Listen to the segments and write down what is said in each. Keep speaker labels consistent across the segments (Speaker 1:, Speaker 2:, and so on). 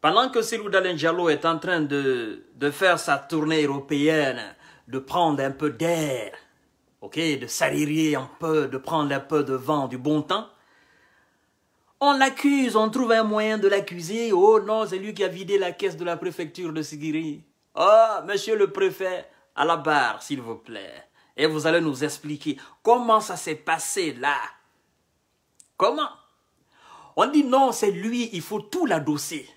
Speaker 1: Pendant que Silou Dalenjalo est en train de, de faire sa tournée européenne, de prendre un peu d'air, ok, de s'aérer un peu, de prendre un peu de vent, du bon temps, on l'accuse, on trouve un moyen de l'accuser. Oh non, c'est lui qui a vidé la caisse de la préfecture de Sigiri. Oh, monsieur le préfet, à la barre, s'il vous plaît. Et vous allez nous expliquer comment ça s'est passé là. Comment On dit non, c'est lui, il faut tout l'adosser.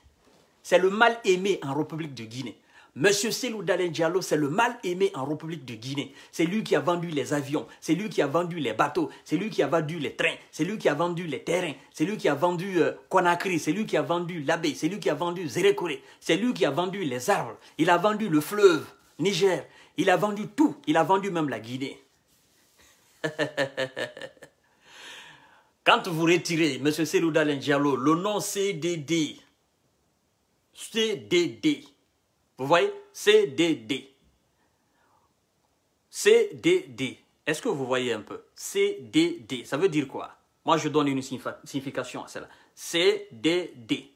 Speaker 1: C'est le mal aimé en République de Guinée. Monsieur Selou Dalen c'est le mal aimé en République de Guinée. C'est lui qui a vendu les avions, c'est lui qui a vendu les bateaux, c'est lui qui a vendu les trains, c'est lui qui a vendu les terrains, c'est lui qui a vendu Conakry, c'est lui qui a vendu l'abbé, c'est lui qui a vendu Zérékoré, c'est lui qui a vendu les arbres, il a vendu le fleuve, Niger, il a vendu tout, il a vendu même la Guinée. Quand vous retirez Monsieur Selou Dalen le nom CDD, CDD. Vous voyez CDD. CDD. Est-ce que vous voyez un peu CDD, ça veut dire quoi Moi, je donne une signification à cela. CDD,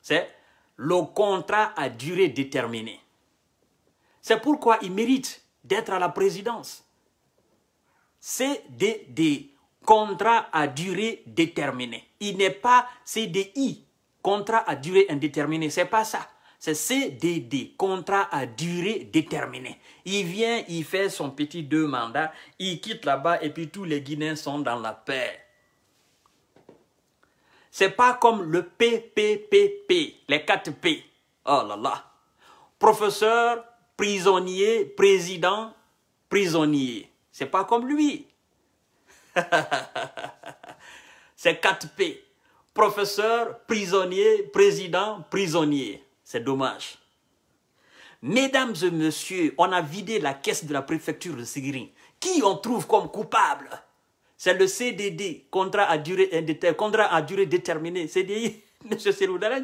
Speaker 1: c'est le contrat à durée déterminée. C'est pourquoi il mérite d'être à la présidence. CDD, contrat à durée déterminée. Il n'est pas CDI, contrat à durée indéterminée. C'est pas ça. C'est CDD, contrat à durée déterminée. Il vient, il fait son petit deux mandats, il quitte là-bas et puis tous les Guinéens sont dans la paix. C'est pas comme le PPPP, les 4 P. Oh là là. Professeur, prisonnier, président, prisonnier. C'est pas comme lui. C'est 4 P professeur, prisonnier, président, prisonnier. C'est dommage. Mesdames et messieurs, on a vidé la caisse de la préfecture de Sigiri. Qui on trouve comme coupable C'est le CDD, contrat à durée, contrat à déterminée, CDI, M. Seloudara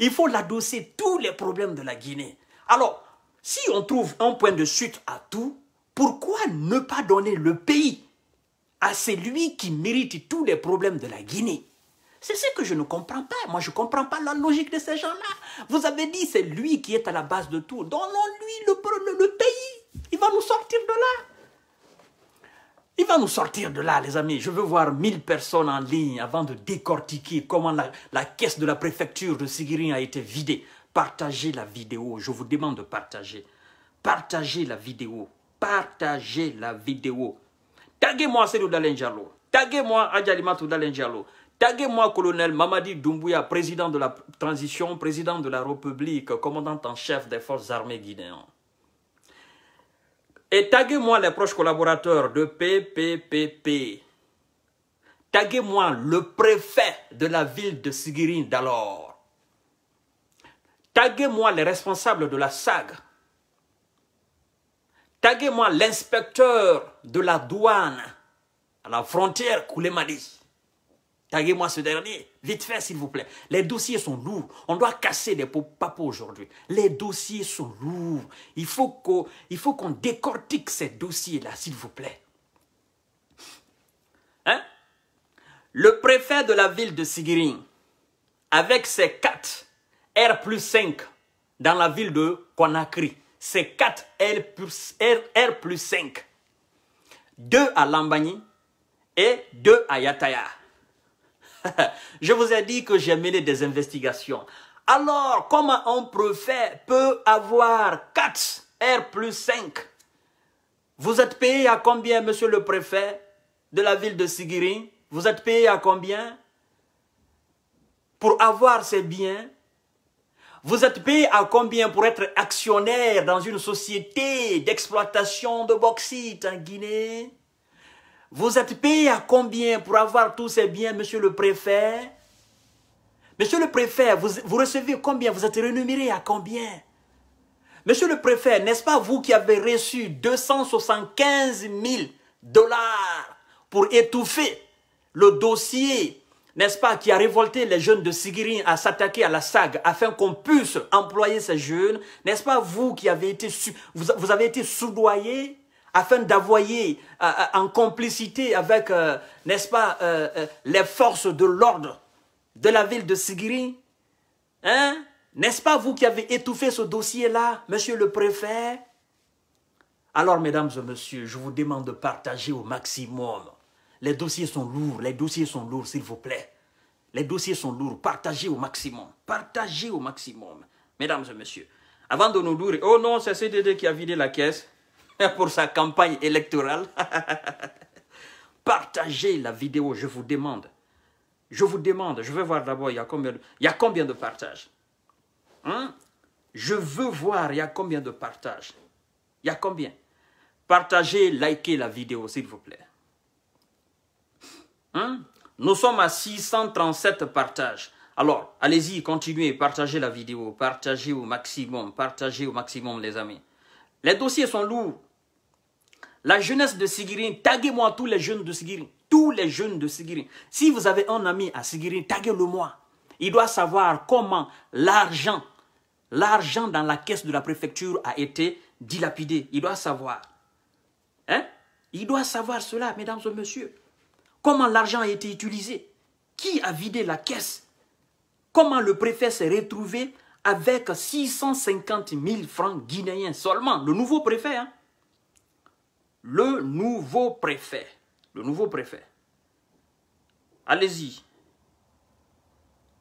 Speaker 1: Il faut l'adosser tous les problèmes de la Guinée. Alors, si on trouve un point de chute à tout, pourquoi ne pas donner le pays ah, c'est lui qui mérite tous les problèmes de la Guinée. C'est ce que je ne comprends pas. Moi, je ne comprends pas la logique de ces gens-là. Vous avez dit, c'est lui qui est à la base de tout. Donnons-lui le, pays. Il va nous sortir de là. Il va nous sortir de là, les amis. Je veux voir 1000 personnes en ligne avant de décortiquer comment la, la caisse de la préfecture de Sigiri a été vidée. Partagez la vidéo. Je vous demande de partager. Partagez la vidéo. Partagez la vidéo. Taguez-moi Cédou Dalen Taguez-moi Adjalimatou Dalen Taguez-moi colonel Mamadi Doumbouya, président de la transition, président de la République, commandant en chef des forces armées guinéennes. Et taguez-moi les proches collaborateurs de PPPP. Taguez-moi le préfet de la ville de Sigirine d'alors. Taguez-moi les responsables de la SAG. Taguez-moi l'inspecteur de la douane à la frontière Koulemadi. Taguez-moi ce dernier, vite fait s'il vous plaît. Les dossiers sont lourds, on doit casser des papos aujourd'hui. Les dossiers sont lourds, il faut qu'on décortique ces dossiers-là s'il vous plaît. Hein? Le préfet de la ville de Sigirin, avec ses 4 R plus 5 dans la ville de Conakry, ses 4 R plus, R, R plus 5 deux à Lambani et deux à Yataya. Je vous ai dit que j'ai mené des investigations. Alors, comment un préfet peut avoir 4 R plus 5 Vous êtes payé à combien, monsieur le préfet de la ville de Sigiri Vous êtes payé à combien pour avoir ces biens Vous êtes payé à combien pour être actionnaire dans une société d'exploitation de bauxite en Guinée vous êtes payé à combien pour avoir tous ces biens, monsieur le préfet Monsieur le préfet, vous, recevez combien Vous êtes rémunéré à combien Monsieur le préfet, n'est-ce pas vous qui avez reçu 275 000 dollars pour étouffer le dossier, n'est-ce pas, qui a révolté les jeunes de Sigirine à s'attaquer à la SAG afin qu'on puisse employer ces jeunes N'est-ce pas vous qui avez été, vous avez été soudoyé afin d'avoyer euh, euh, en complicité avec, euh, n'est-ce pas, les forces de l'ordre de la ville de Sigiri. Hein? N'est-ce pas vous qui avez étouffé ce dossier-là, monsieur le préfet Alors, mesdames et messieurs, je vous demande de partager au maximum. Les dossiers sont lourds, les dossiers sont lourds, s'il vous plaît. Les dossiers sont lourds, partagez au maximum. Partagez au maximum, mesdames et messieurs. Avant de nous lourder... oh non, c'est CDD qui a vidé la caisse. pour sa campagne électorale. Partagez la vidéo, je vous demande. Je vous demande, je veux voir d'abord, il, y a combien de, il y a combien de partages hein? Je veux voir, il y a combien de partages Il y a combien Partagez, likez la vidéo, s'il vous plaît. Hein? Nous sommes à 637 partages. Alors, allez-y, continuez, partagez la vidéo, partagez au maximum, partagez au maximum, les amis. Les dossiers sont lourds. La jeunesse de Sigirin, taguez-moi tous les jeunes de Sigirin. Tous les jeunes de Sigirin. Si vous avez un ami à Sigirin, taguez-le-moi. Il doit savoir comment l'argent, l'argent dans la caisse de la préfecture a été dilapidé. Il doit savoir. Hein? Il doit savoir cela, mesdames et messieurs. Comment l'argent a été utilisé. Qui a vidé la caisse Comment le préfet s'est retrouvé avec 650 000 francs guinéens seulement. Le nouveau préfet, hein? le nouveau préfet. Le nouveau préfet. Allez-y.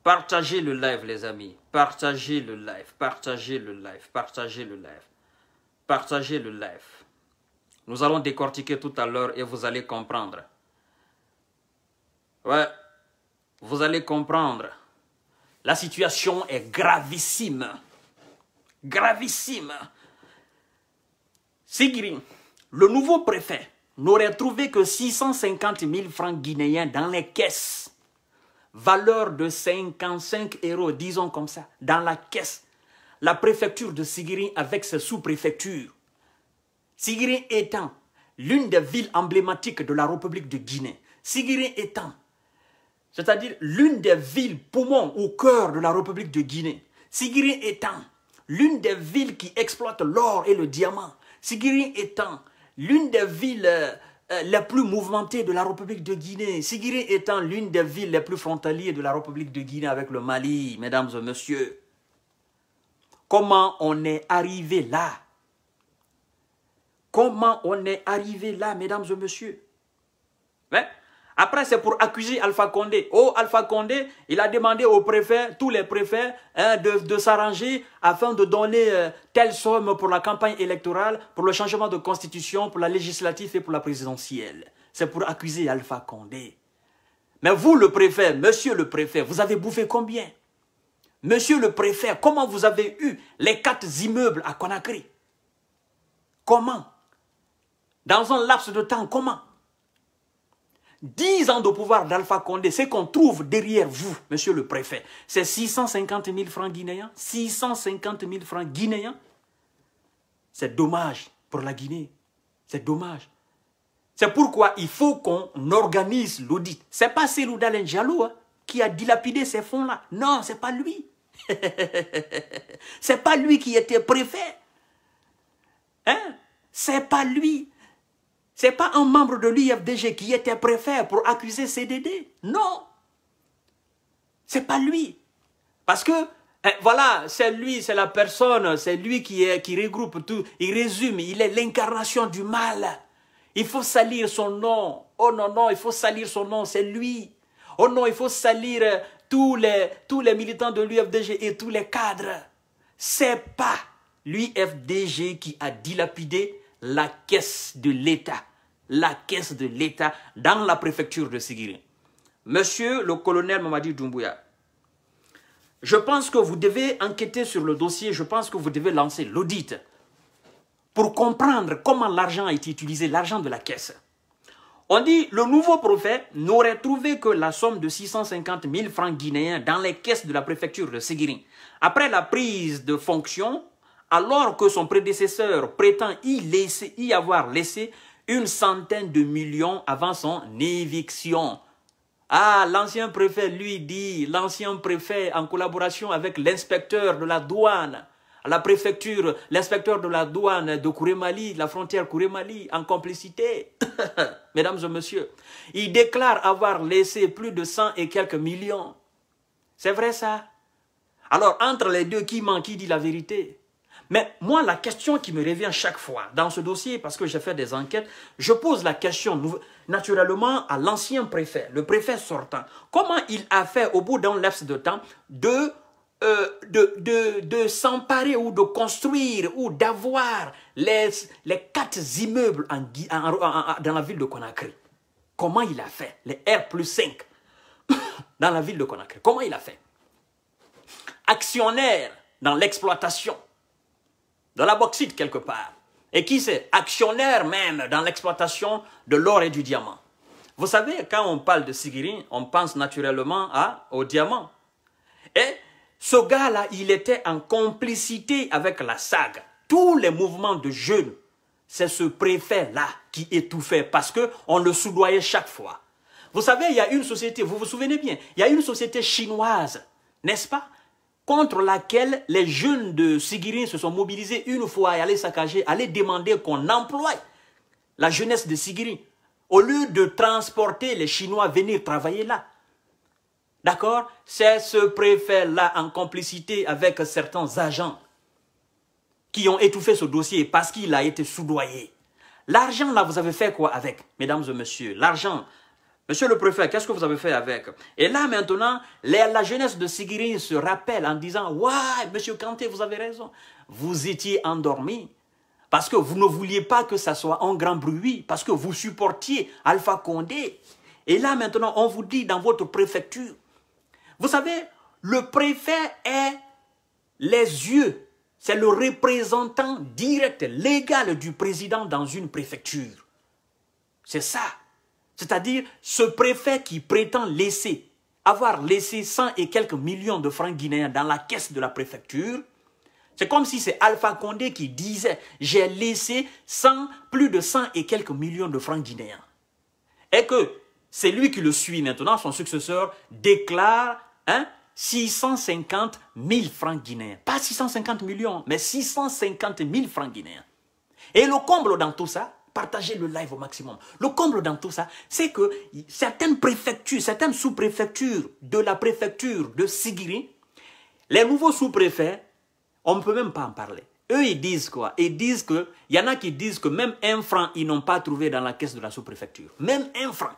Speaker 1: Partagez le live, les amis. Partagez le live. Partagez le live. Partagez le live. Partagez le live. Nous allons décortiquer tout à l'heure et vous allez comprendre. Ouais, vous allez comprendre. La situation est gravissime. Gravissime. Sigrin. Le nouveau préfet n'aurait trouvé que 650 000 francs guinéens dans les caisses. Valeur de 55 euros, disons comme ça, dans la caisse. La préfecture de Sigiri avec ses sous-préfectures. Sigiri étant l'une des villes emblématiques de la République de Guinée. Sigiri étant, c'est-à-dire l'une des villes poumons au cœur de la République de Guinée. Sigiri étant l'une des villes qui exploite l'or et le diamant. Sigiri étant l'une des villes euh, les plus mouvementées de la République de Guinée. Sigiri étant l'une des villes les plus frontalières de la République de Guinée avec le Mali, mesdames et messieurs. Comment on est arrivé là Comment on est arrivé là, mesdames et messieurs après, c'est pour accuser Alpha Condé. Oh, Alpha Condé, il a demandé aux préfets, tous les préfets, hein, de, s'arranger afin de donner euh, telle somme pour la campagne électorale, pour le changement de constitution, pour la législative et pour la présidentielle. C'est pour accuser Alpha Condé. Mais vous, le préfet, monsieur le préfet, vous avez bouffé combien Monsieur le préfet, comment vous avez eu les quatre immeubles à Conakry Comment Dans un laps de temps, comment 10 ans de pouvoir d'Alpha Condé, ce qu'on trouve derrière vous, monsieur le préfet, c'est 650 000 francs guinéens. 650 000 francs guinéens. C'est dommage pour la Guinée. C'est dommage. C'est pourquoi il faut qu'on organise l'audit. Ce n'est pas Célou Dalen hein, qui a dilapidé ces fonds-là. Non, ce n'est pas lui. ce n'est pas lui qui était préfet. Hein? Ce n'est pas lui n'est pas un membre de l'UFDG qui était préféré pour accuser CDD. Non. C'est pas lui. Parce que, eh, voilà, c'est lui, c'est la personne, c'est lui qui, est, qui regroupe tout. Il résume, il est l'incarnation du mal. Il faut salir son nom. Oh non, non, il faut salir son nom, c'est lui. Oh non, il faut salir euh, tous les, tous les militants de l'UFDG et tous les cadres. C'est pas l'UFDG qui a dilapidé la caisse de l'État la caisse de l'État dans la préfecture de Sigiri. Monsieur le colonel Mamadi Doumbouya, je pense que vous devez enquêter sur le dossier, je pense que vous devez lancer l'audit pour comprendre comment l'argent a été utilisé, l'argent de la caisse. On dit le nouveau prophète n'aurait trouvé que la somme de 650 000 francs guinéens dans les caisses de la préfecture de Ségiri. Après la prise de fonction, alors que son prédécesseur prétend y, laisser, y avoir laissé une centaine de millions avant son éviction. Ah, l'ancien préfet lui dit, l'ancien préfet en collaboration avec l'inspecteur de la douane, la préfecture, l'inspecteur de la douane de Kourémali, la frontière Kourémali, en complicité, mesdames et messieurs, il déclare avoir laissé plus de 100 et quelques millions. C'est vrai ça Alors, entre les deux, qui ment, qui dit la vérité mais moi, la question qui me revient chaque fois dans ce dossier, parce que j'ai fait des enquêtes, je pose la question naturellement à l'ancien préfet, le préfet sortant. Comment il a fait au bout d'un laps de temps de, euh, de, s'emparer ou de construire ou d'avoir les, quatre immeubles dans la ville de Conakry Comment il a fait Les R plus 5 dans la ville de Conakry. Comment il a fait Actionnaire dans l'exploitation de la bauxite quelque part, et qui c'est actionnaire même dans l'exploitation de l'or et du diamant. Vous savez, quand on parle de Sigiri, on pense naturellement à, au diamant. Et ce gars-là, il était en complicité avec la saga. Tous les mouvements de jeunes, c'est ce préfet-là qui étouffait parce qu'on le soudoyait chaque fois. Vous savez, il y a une société, vous vous souvenez bien, il y a une société chinoise, n'est-ce pas contre laquelle les jeunes de Sigiri se sont mobilisés une fois et allaient saccager, aller demander qu'on emploie la jeunesse de Sigiri, au lieu de transporter les Chinois venir travailler là. D'accord C'est ce préfet-là en complicité avec certains agents qui ont étouffé ce dossier parce qu'il a été soudoyé. L'argent là, vous avez fait quoi avec, mesdames et messieurs L'argent Monsieur le préfet, qu'est-ce que vous avez fait avec Et là maintenant, la, jeunesse de Sigiri se rappelle en disant, ouais, monsieur Kanté, vous avez raison, vous étiez endormi. Parce que vous ne vouliez pas que ça soit un grand bruit, parce que vous supportiez Alpha Condé. Et là maintenant, on vous dit dans votre préfecture, vous savez, le préfet est les yeux, c'est le représentant direct, légal du président dans une préfecture. C'est ça. C'est-à-dire ce préfet qui prétend laisser, avoir laissé 100 et quelques millions de francs guinéens dans la caisse de la préfecture, c'est comme si c'est Alpha Condé qui disait « j'ai laissé plus de 100 et quelques millions de francs guinéens ». Et que c'est lui qui le suit maintenant, son successeur déclare hein, 650 000 francs guinéens. Pas 650 millions, mais 650 000 francs guinéens. Et le comble dans tout ça, Partager le live au maximum. Le comble dans tout ça, c'est que certaines préfectures, certaines sous-préfectures de la préfecture de Sigiri, les nouveaux sous-préfets, on ne peut même pas en parler. Eux, ils disent quoi Ils disent que, il y en a qui disent que même un franc, ils n'ont pas trouvé dans la caisse de la sous-préfecture. Même un franc.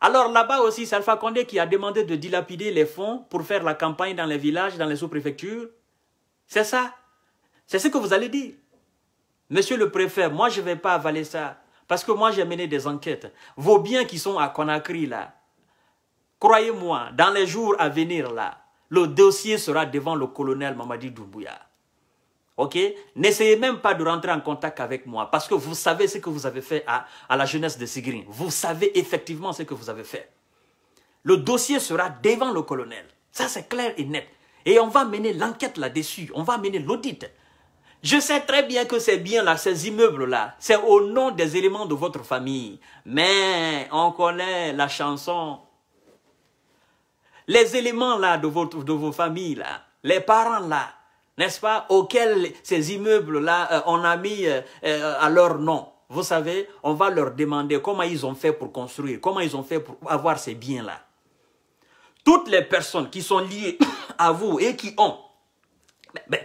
Speaker 1: Alors là-bas aussi, c'est Alpha Condé qui a demandé de dilapider les fonds pour faire la campagne dans les villages, dans les sous-préfectures. C'est ça. C'est ce que vous allez dire. Monsieur le préfet, moi je ne vais pas avaler ça. Parce que moi j'ai mené des enquêtes. Vos biens qui sont à Conakry là, croyez-moi, dans les jours à venir là, le dossier sera devant le colonel Mamadi Doumbouya. Ok N'essayez même pas de rentrer en contact avec moi parce que vous savez ce que vous avez fait à, à la jeunesse de Sigrin. Vous savez effectivement ce que vous avez fait. Le dossier sera devant le colonel. Ça, c'est clair et net. Et on va mener l'enquête là-dessus. On va mener l'audit. Je sais très bien que ces biens-là, ces immeubles-là, c'est au nom des éléments de votre famille. Mais on connaît la chanson. Les éléments-là de, votre, de vos familles-là, les parents-là, n'est-ce pas, auxquels ces immeubles-là, euh, on a mis euh, euh, à leur nom. Vous savez, on va leur demander comment ils ont fait pour construire, comment ils ont fait pour avoir ces biens-là. Toutes les personnes qui sont liées à vous et qui ont, ben, ben,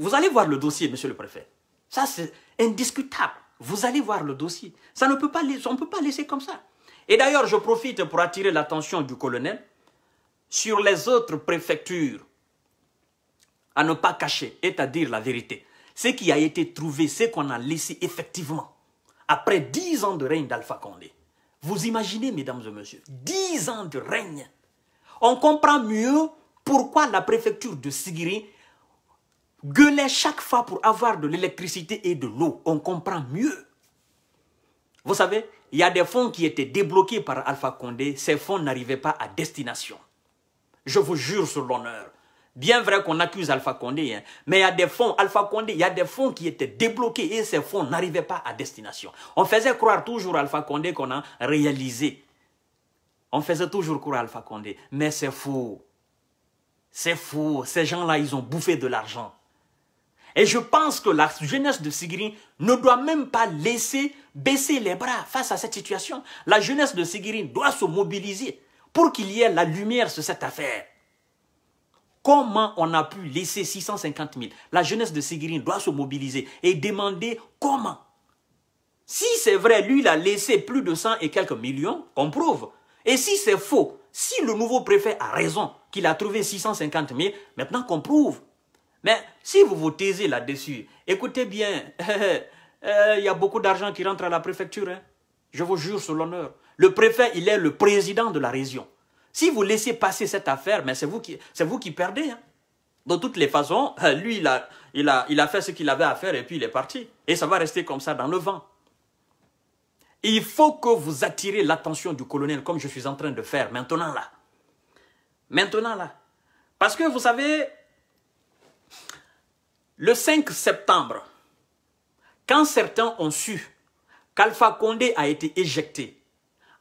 Speaker 1: vous allez voir le dossier, monsieur le préfet. Ça, c'est indiscutable. Vous allez voir le dossier. Ça ne peut pas, on peut pas laisser comme ça. Et d'ailleurs, je profite pour attirer l'attention du colonel sur les autres préfectures à ne pas cacher, cest à dire la vérité. Ce qui a été trouvé, ce qu'on a laissé effectivement après dix ans de règne d'Alpha Condé. Vous imaginez, mesdames et messieurs, dix ans de règne. On comprend mieux pourquoi la préfecture de Sigiri gueuler chaque fois pour avoir de l'électricité et de l'eau. On comprend mieux. Vous savez, il y a des fonds qui étaient débloqués par Alpha Condé. Ces fonds n'arrivaient pas à destination. Je vous jure sur l'honneur. Bien vrai qu'on accuse Alpha Condé, hein, mais il y a des fonds, Alpha Condé, il y a des fonds qui étaient débloqués et ces fonds n'arrivaient pas à destination. On faisait croire toujours à Alpha Condé qu'on a réalisé. On faisait toujours croire à Alpha Condé, mais c'est faux. C'est faux. Ces gens-là, ils ont bouffé de l'argent. Et je pense que la jeunesse de Sigiri ne doit même pas laisser baisser les bras face à cette situation. La jeunesse de Sigiri doit se mobiliser pour qu'il y ait la lumière sur cette affaire. Comment on a pu laisser 650 000 La jeunesse de Sigiri doit se mobiliser et demander comment. Si c'est vrai, lui, il a laissé plus de 100 et quelques millions, qu'on prouve. Et si c'est faux, si le nouveau préfet a raison qu'il a trouvé 650 000, maintenant qu'on prouve. Mais si vous vous taisez là-dessus, écoutez bien, il euh, y a beaucoup d'argent qui rentre à la préfecture. Hein. Je vous jure sur l'honneur. Le préfet, il est le président de la région. Si vous laissez passer cette affaire, mais c'est vous qui, vous qui perdez. Hein. De toutes les façons, lui, a, il a, il a fait ce qu'il avait à faire et puis il est parti. Et ça va rester comme ça dans le vent. Il faut que vous attirez l'attention du colonel comme je suis en train de faire maintenant là. Maintenant là. Parce que vous savez, le 5 septembre, quand certains ont su qu'Alpha Condé a été éjecté,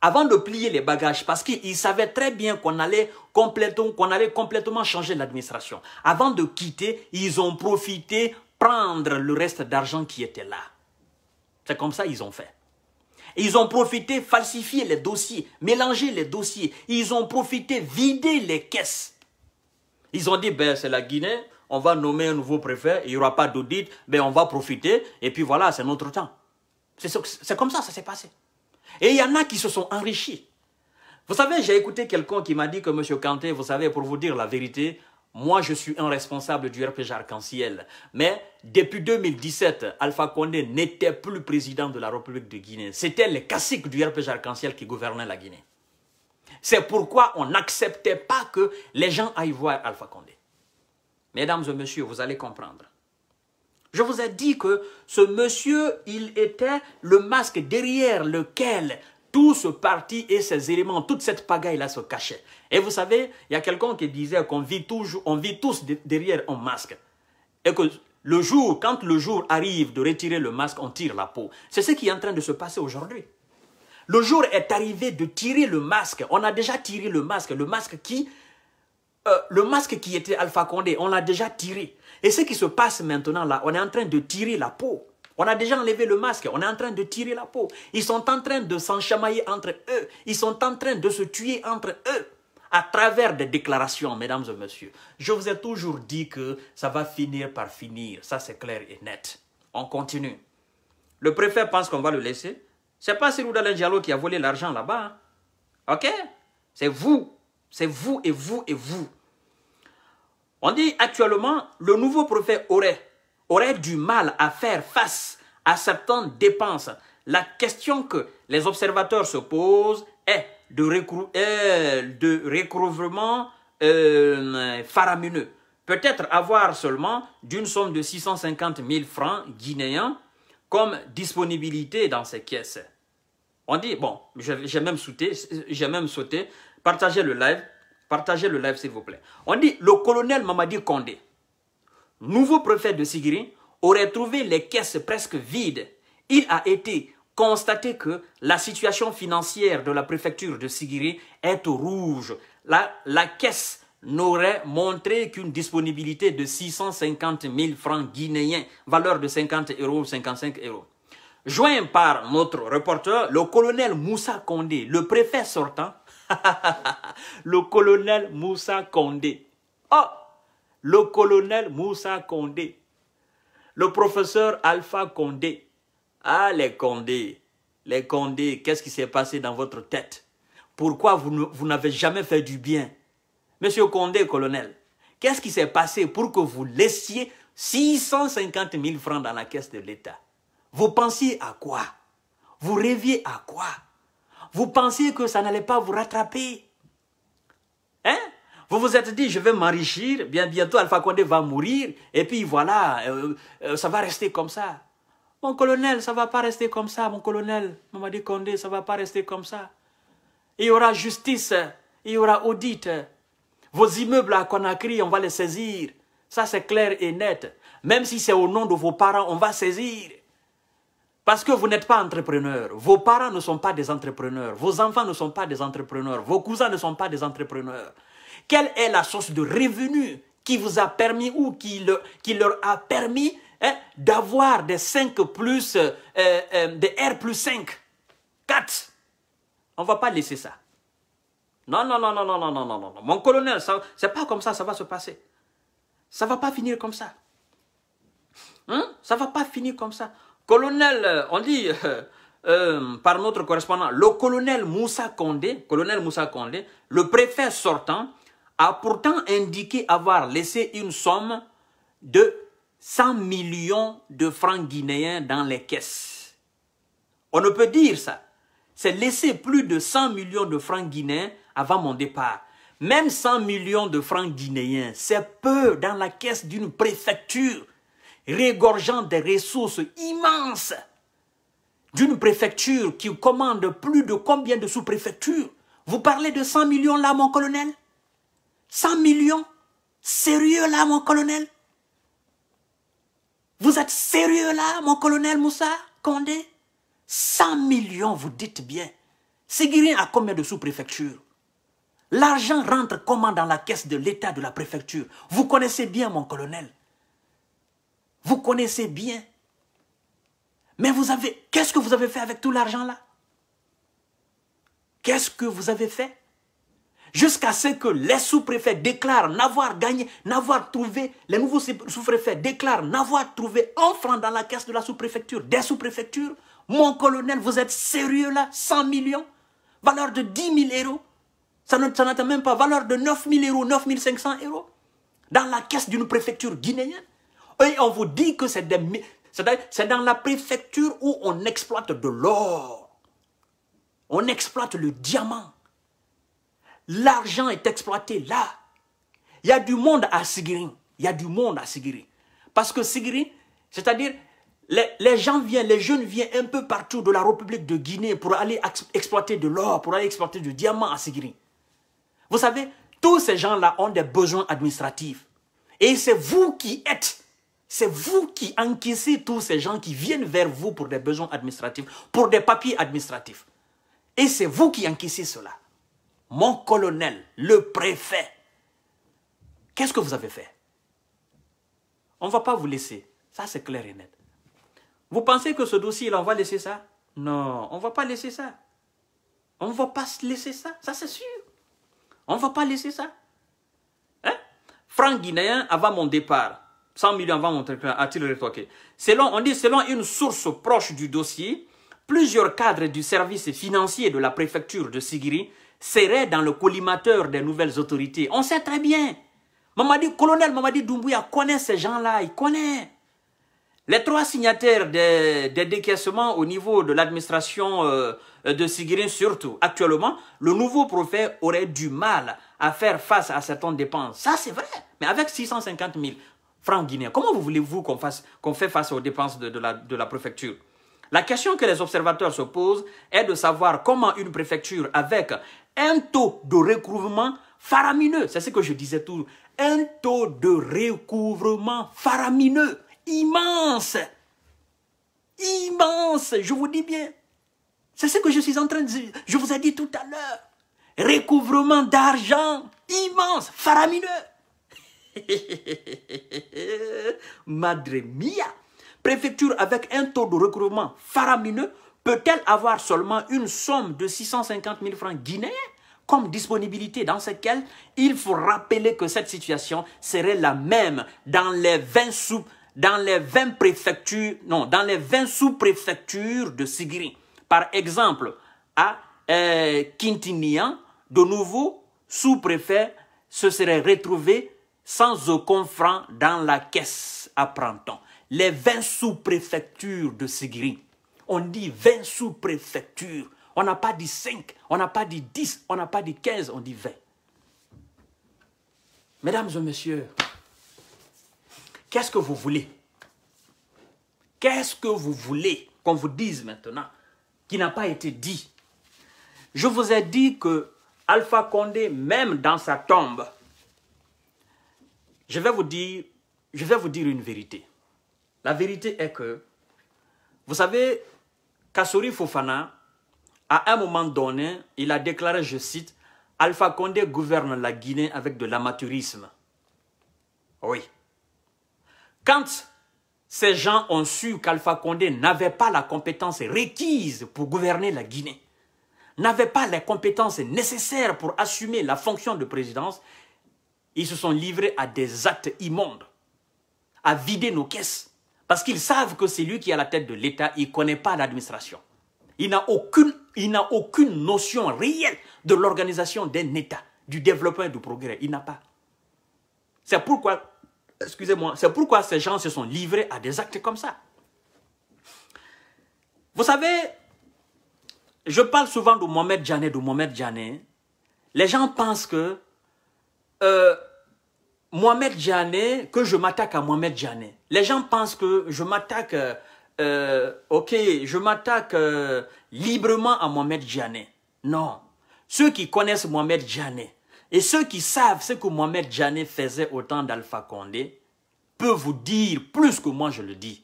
Speaker 1: avant de plier les bagages, parce qu'ils savaient très bien qu'on allait, complètement, qu'on allait complètement changer l'administration. Avant de quitter, ils ont profité prendre le reste d'argent qui était là. C'est comme ça qu'ils ont fait. Ils ont profité falsifier les dossiers, mélanger les dossiers. Ils ont profité vider les caisses. Ils ont dit, ben c'est la Guinée, on va nommer un nouveau préfet, il n'y aura pas d'audit, mais ben, on va profiter, et puis voilà, c'est notre temps. C'est comme ça, ça s'est passé. Et il y en a qui se sont enrichis. Vous savez, j'ai écouté quelqu'un qui m'a dit que, Monsieur Kanté, vous savez, pour vous dire la vérité, moi, je suis un responsable du RPG Arc-en-Ciel. Mais depuis 2017, Alpha Condé n'était plus président de la République de Guinée. C'était les caciques du RPG Arc-en-Ciel qui gouvernaient la Guinée. C'est pourquoi on n'acceptait pas que les gens aillent voir Alpha Condé. Mesdames et messieurs, vous allez comprendre. Je vous ai dit que ce monsieur, il était le masque derrière lequel tout ce parti et ses éléments, toute cette pagaille-là se cachait. Et vous savez, il y a quelqu'un qui disait qu'on vit, on vit tous derrière un masque. Et que le jour, quand le jour arrive de retirer le masque, on tire la peau. C'est ce qui est en train de se passer aujourd'hui. Le jour est arrivé de tirer le masque. On a déjà tiré le masque. Le masque qui euh, le masque qui était Alpha Condé, on l'a déjà tiré. Et ce qui se passe maintenant là, on est en train de tirer la peau. On a déjà enlevé le masque, on est en train de tirer la peau. Ils sont en train de s'enchamailler entre eux. Ils sont en train de se tuer entre eux à travers des déclarations, mesdames et messieurs. Je vous ai toujours dit que ça va finir par finir. Ça, c'est clair et net. On continue. Le préfet pense qu'on va le laisser. C'est pas celui Diallo qui a volé l'argent là-bas. Hein. OK C'est vous. C'est vous et vous et vous. On dit actuellement, le nouveau prophète aurait, aurait du mal à faire face à certaines dépenses. La question que les observateurs se posent est de, euh, de recouvrement euh, faramineux. Peut-être avoir seulement d'une somme de 650 000 francs guinéens comme disponibilité dans ces caisses. On dit, bon, j'ai même sauté, j'ai même sauté, partagez le live, Partagez le live, s'il vous plaît. On dit, le colonel Mamadi Kondé, nouveau préfet de Sigiri, aurait trouvé les caisses presque vides. Il a été constaté que la situation financière de la préfecture de Sigiri est rouge. La, la caisse n'aurait montré qu'une disponibilité de 650 000 francs guinéens, valeur de 50 euros ou 55 euros. Joint par notre reporter, le colonel Moussa Kondé, le préfet sortant, le colonel Moussa Condé. Oh Le colonel Moussa Condé. Le professeur Alpha Condé. Ah, les Condés. Les Condés, qu'est-ce qui s'est passé dans votre tête Pourquoi vous n'avez jamais fait du bien Monsieur Condé, colonel, qu'est-ce qui s'est passé pour que vous laissiez 650 000 francs dans la caisse de l'État Vous pensiez à quoi Vous rêviez à quoi vous pensiez que ça n'allait pas vous rattraper. Hein vous vous êtes dit, je vais m'enrichir, bien bientôt Alpha Condé va mourir, et puis voilà, euh, euh, ça va rester comme ça. Mon colonel, ça ne va pas rester comme ça, mon colonel, Mamadi Condé, ça ne va pas rester comme ça. Il y aura justice, il y aura audit. Vos immeubles à Conakry, on va les saisir. Ça, c'est clair et net. Même si c'est au nom de vos parents, on va saisir. Parce que vous n'êtes pas entrepreneur. Vos parents ne sont pas des entrepreneurs. Vos enfants ne sont pas des entrepreneurs. Vos cousins ne sont pas des entrepreneurs. Quelle est la source de revenus qui vous a permis ou qui, qui leur a permis hein, d'avoir des 5 plus, euh, euh, des R plus 5, 4 On ne va pas laisser ça. Non, non, non, non, non, non, non, non, non. Mon colonel, ce n'est pas comme ça, ça va se passer. Ça ne va pas finir comme ça. Hein? Ça ne va pas finir comme ça colonel, euh, on dit euh, euh, par notre correspondant, le colonel Moussa Kondé, colonel Moussa Condé, le préfet sortant, a pourtant indiqué avoir laissé une somme de 100 millions de francs guinéens dans les caisses. On ne peut dire ça. C'est laisser plus de 100 millions de francs guinéens avant mon départ. Même 100 millions de francs guinéens, c'est peu dans la caisse d'une préfecture régorgeant des ressources immenses d'une préfecture qui commande plus de combien de sous-préfectures Vous parlez de 100 millions là, mon colonel 100 millions Sérieux là, mon colonel Vous êtes sérieux là, mon colonel Moussa Condé 100 millions, vous dites bien. rien a combien de sous-préfectures L'argent rentre comment dans la caisse de l'État de la préfecture Vous connaissez bien, mon colonel. Vous connaissez bien. Mais vous avez, qu'est-ce que vous avez fait avec tout l'argent là Qu'est-ce que vous avez fait Jusqu'à ce que les sous-préfets déclarent n'avoir gagné, n'avoir trouvé, les nouveaux sous-préfets déclarent n'avoir trouvé un franc dans la caisse de la sous-préfecture, des sous-préfectures. Mon colonel, vous êtes sérieux là 100 millions Valeur de 10 000 euros Ça n'atteint même pas valeur de 9 000 euros, 9 500 euros Dans la caisse d'une préfecture guinéenne et on vous dit que c'est dans la préfecture où on exploite de l'or. On exploite le diamant. L'argent est exploité là. Il y a du monde à Sigiri. Il y a du monde à Sigiri. Parce que Sigiri, c'est-à-dire, les, gens viennent, les jeunes viennent un peu partout de la République de Guinée pour aller exploiter de l'or, pour aller exploiter du diamant à Sigiri. Vous savez, tous ces gens-là ont des besoins administratifs. Et c'est vous qui êtes c'est vous qui encaissez tous ces gens qui viennent vers vous pour des besoins administratifs, pour des papiers administratifs. Et c'est vous qui encaissez cela. Mon colonel, le préfet, qu'est-ce que vous avez fait On ne va pas vous laisser. Ça, c'est clair et net. Vous pensez que ce dossier-là, on va laisser ça Non, on ne va pas laisser ça. On ne va pas laisser ça, ça c'est sûr. On ne va pas laisser ça. Hein? Franc Guinéen, avant mon départ, 100 millions avant, a-t-il rétoqué Selon, on dit, selon une source proche du dossier, plusieurs cadres du service financier de la préfecture de Sigiri seraient dans le collimateur des nouvelles autorités. On sait très bien. Mamadi, colonel Mamadi Doumbouya connaît ces gens-là, il connaît. Les trois signataires des, décaissements au niveau de l'administration euh, de Sigiri, surtout actuellement, le nouveau prophète aurait du mal à faire face à certaines dépenses. Ça, c'est vrai. Mais avec 650 000, Franck Guinéen, Comment voulez-vous qu'on fasse, qu'on face aux dépenses de, la, préfecture La question que les observateurs se posent est de savoir comment une préfecture avec un taux de recouvrement faramineux, c'est ce que je disais toujours, un taux de recouvrement faramineux, immense, immense, je vous dis bien. C'est ce que je suis en train de dire, je vous ai dit tout à l'heure. Recouvrement d'argent immense, faramineux. Madre mia Préfecture avec un taux de recrutement faramineux peut-elle avoir seulement une somme de 650 000 francs guinéens comme disponibilité dans laquelle il faut rappeler que cette situation serait la même dans les 20 sous dans préfectures, non, dans les 20 sous-préfectures de sigri Par exemple, à euh, Quintinian, de nouveau, sous-préfet se serait retrouvé sans aucun franc dans la caisse, à on Les 20 sous-préfectures de Sigiri. On dit 20 sous-préfectures. On n'a pas dit 5, on n'a pas dit 10, on n'a pas dit 15, on dit 20. Mesdames et messieurs, qu'est-ce que vous voulez Qu'est-ce que vous voulez qu'on vous dise maintenant qui n'a pas été dit Je vous ai dit que Alpha Condé, même dans sa tombe, je vais vous dire, je vais vous dire une vérité. La vérité est que, vous savez, Kassori Fofana, à un moment donné, il a déclaré, je cite, Alpha Condé gouverne la Guinée avec de l'amateurisme. Oui. Quand ces gens ont su qu'Alpha Condé n'avait pas la compétence requise pour gouverner la Guinée, n'avait pas les compétences nécessaires pour assumer la fonction de présidence, ils se sont livrés à des actes immondes, à vider nos caisses. Parce qu'ils savent que c'est lui qui est à la tête de l'État, il ne connaît pas l'administration. Il n'a aucune, aucune notion réelle de l'organisation d'un État, du développement et du progrès. Il n'a pas. C'est pourquoi, excusez-moi, c'est pourquoi ces gens se sont livrés à des actes comme ça. Vous savez, je parle souvent de Mohamed Janet, de Mohamed Janet. Les gens pensent que euh, Mohamed Djané, que je m'attaque à Mohamed Janet. Les gens pensent que je m'attaque, euh, euh, ok, je m'attaque euh, librement à Mohamed Djané. Non. Ceux qui connaissent Mohamed Janet et ceux qui savent ce que Mohamed Janet faisait au temps d'Alpha Condé peuvent vous dire plus que moi je le dis.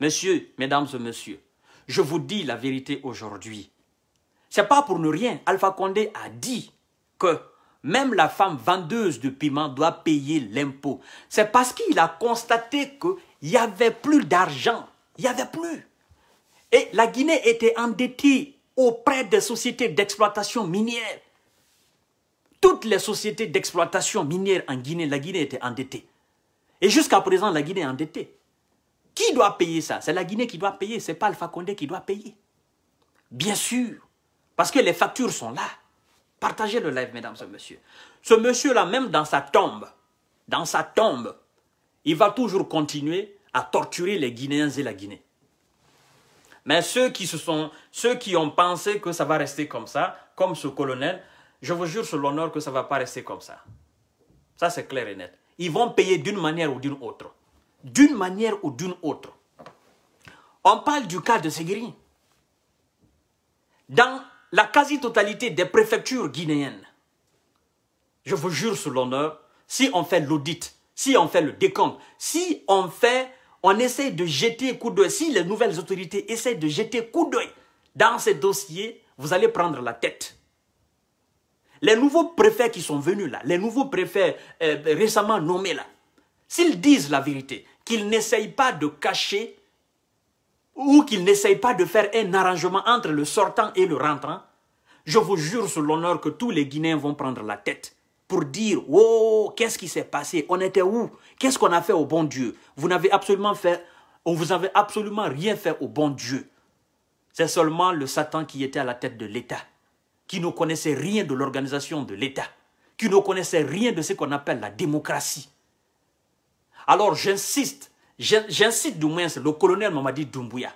Speaker 1: Messieurs, mesdames et messieurs, je vous dis la vérité aujourd'hui. C'est pas pour ne rien. Alpha Condé a dit que même la femme vendeuse de piment doit payer l'impôt. C'est parce qu'il a constaté qu'il n'y avait plus d'argent. Il n'y avait plus. Et la Guinée était endettée auprès des sociétés d'exploitation minière. Toutes les sociétés d'exploitation minière en Guinée, la Guinée était endettée. Et jusqu'à présent, la Guinée est endettée. Qui doit payer ça C'est la Guinée qui doit payer, ce n'est pas le Condé qui doit payer. Bien sûr, parce que les factures sont là. Partagez le live, mesdames et messieurs. Ce monsieur-là, même dans sa tombe, dans sa tombe, il va toujours continuer à torturer les Guinéens et la Guinée. Mais ceux qui, se sont, ceux qui ont pensé que ça va rester comme ça, comme ce colonel, je vous jure sur l'honneur que ça ne va pas rester comme ça. Ça, c'est clair et net. Ils vont payer d'une manière ou d'une autre. D'une manière ou d'une autre. On parle du cas de Seguiri. Dans la quasi-totalité des préfectures guinéennes, je vous jure sur l'honneur, si on fait l'audit, si on fait le décompte, si on fait, on essaie de jeter coup d'œil, si les nouvelles autorités essaient de jeter coup d'œil dans ces dossiers, vous allez prendre la tête. Les nouveaux préfets qui sont venus là, les nouveaux préfets euh, récemment nommés là, s'ils disent la vérité, qu'ils n'essayent pas de cacher ou qu'il n'essaye pas de faire un arrangement entre le sortant et le rentrant, je vous jure sur l'honneur que tous les Guinéens vont prendre la tête pour dire « Oh, qu'est-ce qui s'est passé On était où Qu'est-ce qu'on a fait au bon Dieu ?» Vous n'avez absolument fait, vous avez absolument rien fait au bon Dieu. C'est seulement le Satan qui était à la tête de l'État, qui ne connaissait rien de l'organisation de l'État, qui ne connaissait rien de ce qu'on appelle la démocratie. Alors j'insiste j'incite du moins le colonel Mamadi Doumbouya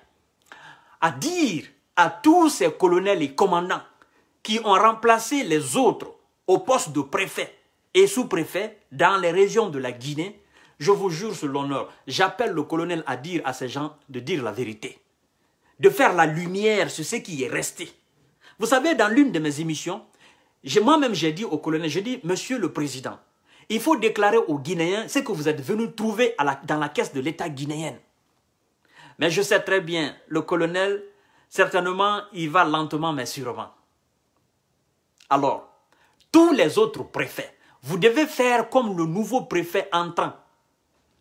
Speaker 1: à dire à tous ces colonels et commandants qui ont remplacé les autres au poste de préfet et sous-préfet dans les régions de la Guinée, je vous jure sur l'honneur, j'appelle le colonel à dire à ces gens de dire la vérité, de faire la lumière sur ce qui est resté. Vous savez, dans l'une de mes émissions, moi-même j'ai dit au colonel, j'ai dit, Monsieur le Président, il faut déclarer aux Guinéens ce que vous êtes venu trouver dans la caisse de l'État guinéen. Mais je sais très bien, le colonel, certainement, il va lentement mais sûrement. Alors, tous les autres préfets, vous devez faire comme le nouveau préfet entrant.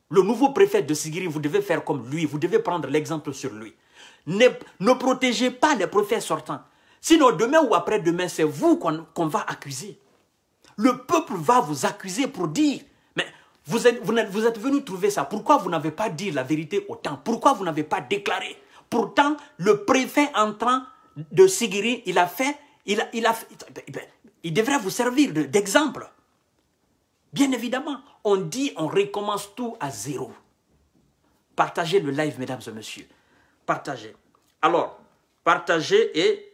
Speaker 1: Le nouveau préfet de Sigiri, vous devez faire comme lui. Vous devez prendre l'exemple sur lui. Ne, protégez pas les préfets sortants. Sinon, demain ou après-demain, c'est vous qu'on va accuser le peuple va vous accuser pour dire, mais vous êtes, vous êtes, venu trouver ça, pourquoi vous n'avez pas dit la vérité autant Pourquoi vous n'avez pas déclaré Pourtant, le préfet en train de Sigiri, il a fait, il, il, a, il devrait vous servir d'exemple. Bien évidemment, on dit, on recommence tout à zéro. Partagez le live, mesdames et messieurs. Partagez. Alors, partagez et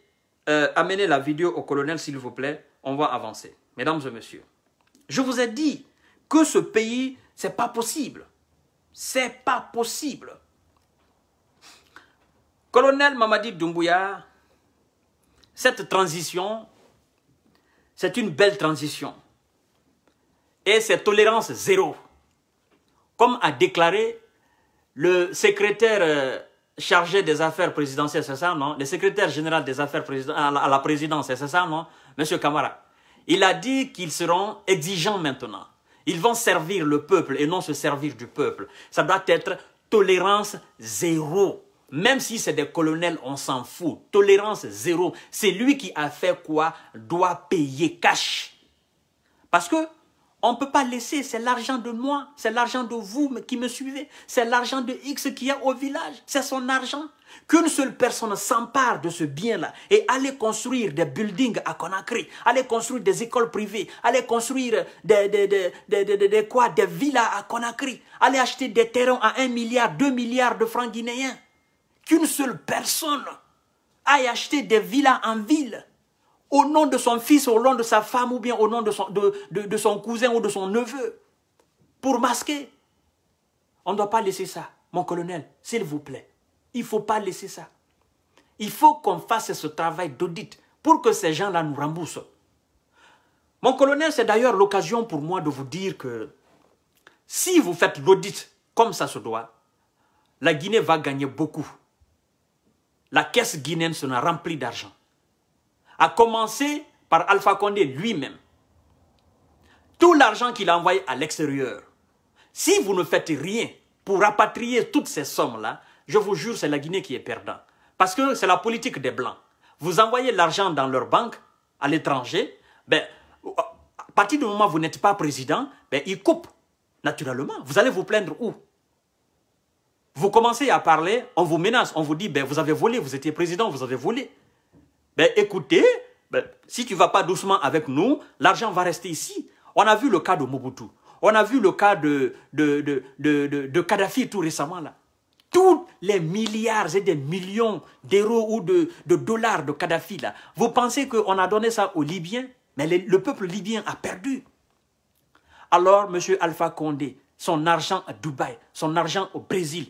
Speaker 1: euh, amenez la vidéo au colonel, s'il vous plaît. On va avancer mesdames et messieurs, je vous ai dit que ce pays, c'est pas possible. C'est pas possible. Colonel Mamadi Doumbouya, cette transition, c'est une belle transition. Et c'est tolérance zéro. Comme a déclaré le secrétaire euh, chargé des affaires présidentielles, c'est ça, non Le secrétaire général des affaires à la présidence, c'est ça, non Monsieur Kamara il a dit qu'ils seront exigeants maintenant. Ils vont servir le peuple et non se servir du peuple. Ça doit être tolérance zéro. Même si c'est des colonels, on s'en fout. Tolérance zéro. C'est lui qui a fait quoi doit payer cash. Parce que on ne peut pas laisser, c'est l'argent de moi, c'est l'argent de vous qui me suivez, c'est l'argent de X qui est au village, c'est son argent. Qu'une seule personne s'empare de ce bien-là et allez construire des buildings à Conakry, aller construire des écoles privées, allez construire des, quoi, des villas à Conakry, aller acheter des terrains à 1 milliard, 2 milliards de francs guinéens. Qu'une seule personne aille acheter des villas en ville au nom de son fils, au nom de sa femme ou bien au nom de son, de, son cousin ou de son neveu pour masquer. On ne doit pas laisser ça, mon colonel, s'il vous plaît. Il ne faut pas laisser ça. Il faut qu'on fasse ce travail d'audit pour que ces gens-là nous remboursent. Mon colonel, c'est d'ailleurs l'occasion pour moi de vous dire que si vous faites l'audit comme ça se doit, la Guinée va gagner beaucoup. La caisse guinéenne sera remplie d'argent à commencer par Alpha Condé lui-même. Tout l'argent qu'il a envoyé à l'extérieur, si vous ne faites rien pour rapatrier toutes ces sommes-là, je vous jure, c'est la Guinée qui est perdant. Parce que c'est la politique des Blancs. Vous envoyez l'argent dans leur banque, à l'étranger, ben, à partir du moment où vous n'êtes pas président, ben, ils coupent, naturellement. Vous allez vous plaindre où Vous commencez à parler, on vous menace, on vous dit, ben, vous avez volé, vous étiez président, vous avez volé ben, écoutez, ben, si tu ne vas pas doucement avec nous, l'argent va rester ici. On a vu le cas de Mobutu. On a vu le cas de, de, Kadhafi tout récemment. là. Tous les milliards et des millions d'euros ou de, dollars de Kadhafi, là, vous pensez qu'on a donné ça aux Libyens Mais le, peuple libyen a perdu. Alors, M. Alpha Condé, son argent à Dubaï, son argent au Brésil,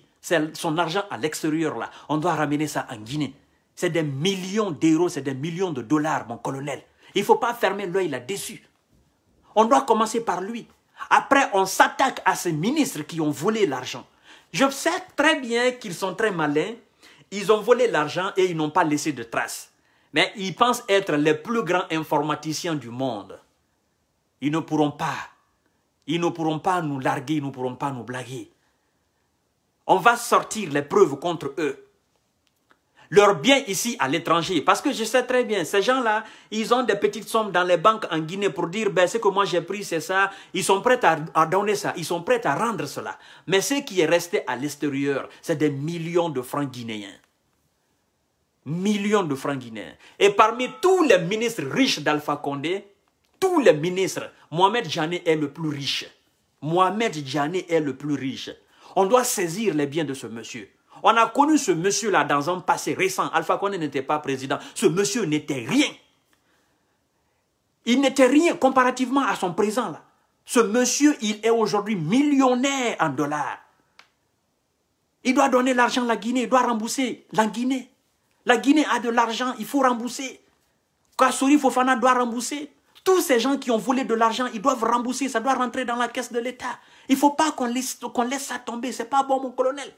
Speaker 1: son argent à l'extérieur, là, on doit ramener ça en Guinée. C'est des millions d'euros, c'est des millions de dollars, mon colonel. Il ne faut pas fermer l'œil là-dessus. On doit commencer par lui. Après, on s'attaque à ces ministres qui ont volé l'argent. Je sais très bien qu'ils sont très malins. Ils ont volé l'argent et ils n'ont pas laissé de traces. Mais ils pensent être les plus grands informaticiens du monde. Ils ne pourront pas. Ils ne pourront pas nous larguer, ils ne pourront pas nous blaguer. On va sortir les preuves contre eux leurs biens ici à l'étranger. Parce que je sais très bien, ces gens-là, ils ont des petites sommes dans les banques en Guinée pour dire, ben, ce que moi j'ai pris, c'est ça. Ils sont prêts à, donner ça, ils sont prêts à rendre cela. Mais ce qui est resté à l'extérieur, c'est des millions de francs guinéens. Millions de francs guinéens. Et parmi tous les ministres riches d'Alpha Condé, tous les ministres, Mohamed Jané est le plus riche. Mohamed Djané est le plus riche. On doit saisir les biens de ce monsieur. On a connu ce monsieur-là dans un passé récent. Alpha Condé n'était pas président. Ce monsieur n'était rien. Il n'était rien comparativement à son présent. là. Ce monsieur, il est aujourd'hui millionnaire en dollars. Il doit donner l'argent à la Guinée, il doit rembourser la Guinée. La Guinée a de l'argent, il faut rembourser. Kassouri Fofana doit rembourser. Tous ces gens qui ont volé de l'argent, ils doivent rembourser, ça doit rentrer dans la caisse de l'État. Il ne faut pas qu'on laisse, laisse ça tomber, ce n'est pas bon mon colonel.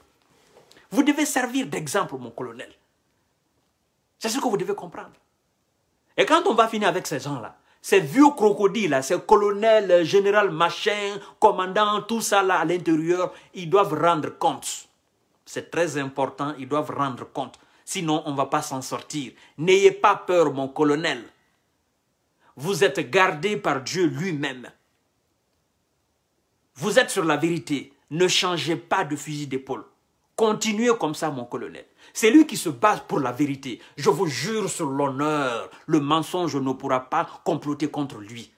Speaker 1: Vous devez servir d'exemple, mon colonel. C'est ce que vous devez comprendre. Et quand on va finir avec ces gens-là, ces vieux crocodiles, là, ces colonels, euh, général, machin, commandant, tout ça là à l'intérieur, ils doivent rendre compte. C'est très important, ils doivent rendre compte. Sinon, on ne va pas s'en sortir. N'ayez pas peur, mon colonel. Vous êtes gardé par Dieu lui-même. Vous êtes sur la vérité. Ne changez pas de fusil d'épaule. Continuez comme ça, mon colonel. C'est lui qui se bat pour la vérité. Je vous jure sur l'honneur, le mensonge ne pourra pas comploter contre lui.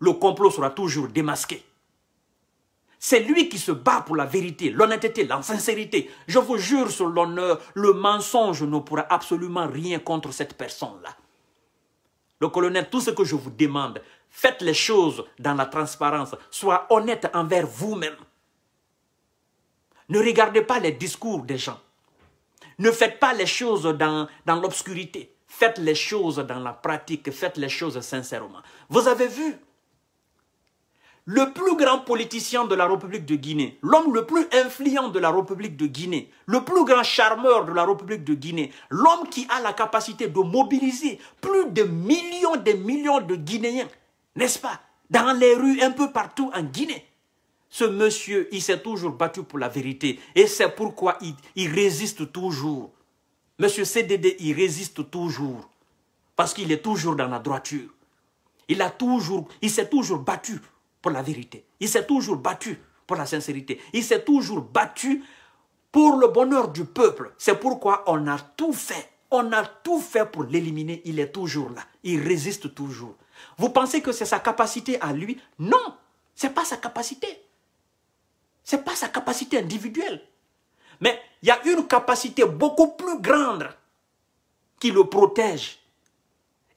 Speaker 1: Le complot sera toujours démasqué. C'est lui qui se bat pour la vérité, l'honnêteté, la sincérité. Je vous jure sur l'honneur, le mensonge ne pourra absolument rien contre cette personne-là. Le colonel, tout ce que je vous demande, faites les choses dans la transparence. Sois honnête envers vous-même. Ne regardez pas les discours des gens. Ne faites pas les choses dans, dans l'obscurité. Faites les choses dans la pratique. Faites les choses sincèrement. Vous avez vu le plus grand politicien de la République de Guinée, l'homme le plus influent de la République de Guinée, le plus grand charmeur de la République de Guinée, l'homme qui a la capacité de mobiliser plus de millions des millions de Guinéens, n'est-ce pas, dans les rues un peu partout en Guinée. Ce monsieur, il s'est toujours battu pour la vérité. Et c'est pourquoi il, résiste toujours. Monsieur CDD, il résiste toujours. Parce qu'il est toujours dans la droiture. Il, a toujours, il s'est toujours battu pour la vérité. Il s'est toujours battu pour la sincérité. Il s'est toujours battu pour le bonheur du peuple. C'est pourquoi on a tout fait. On a tout fait pour l'éliminer. Il est toujours là. Il résiste toujours. Vous pensez que c'est sa capacité à lui Non, ce n'est pas sa capacité. Ce n'est pas sa capacité individuelle. Mais il y a une capacité beaucoup plus grande qui le protège.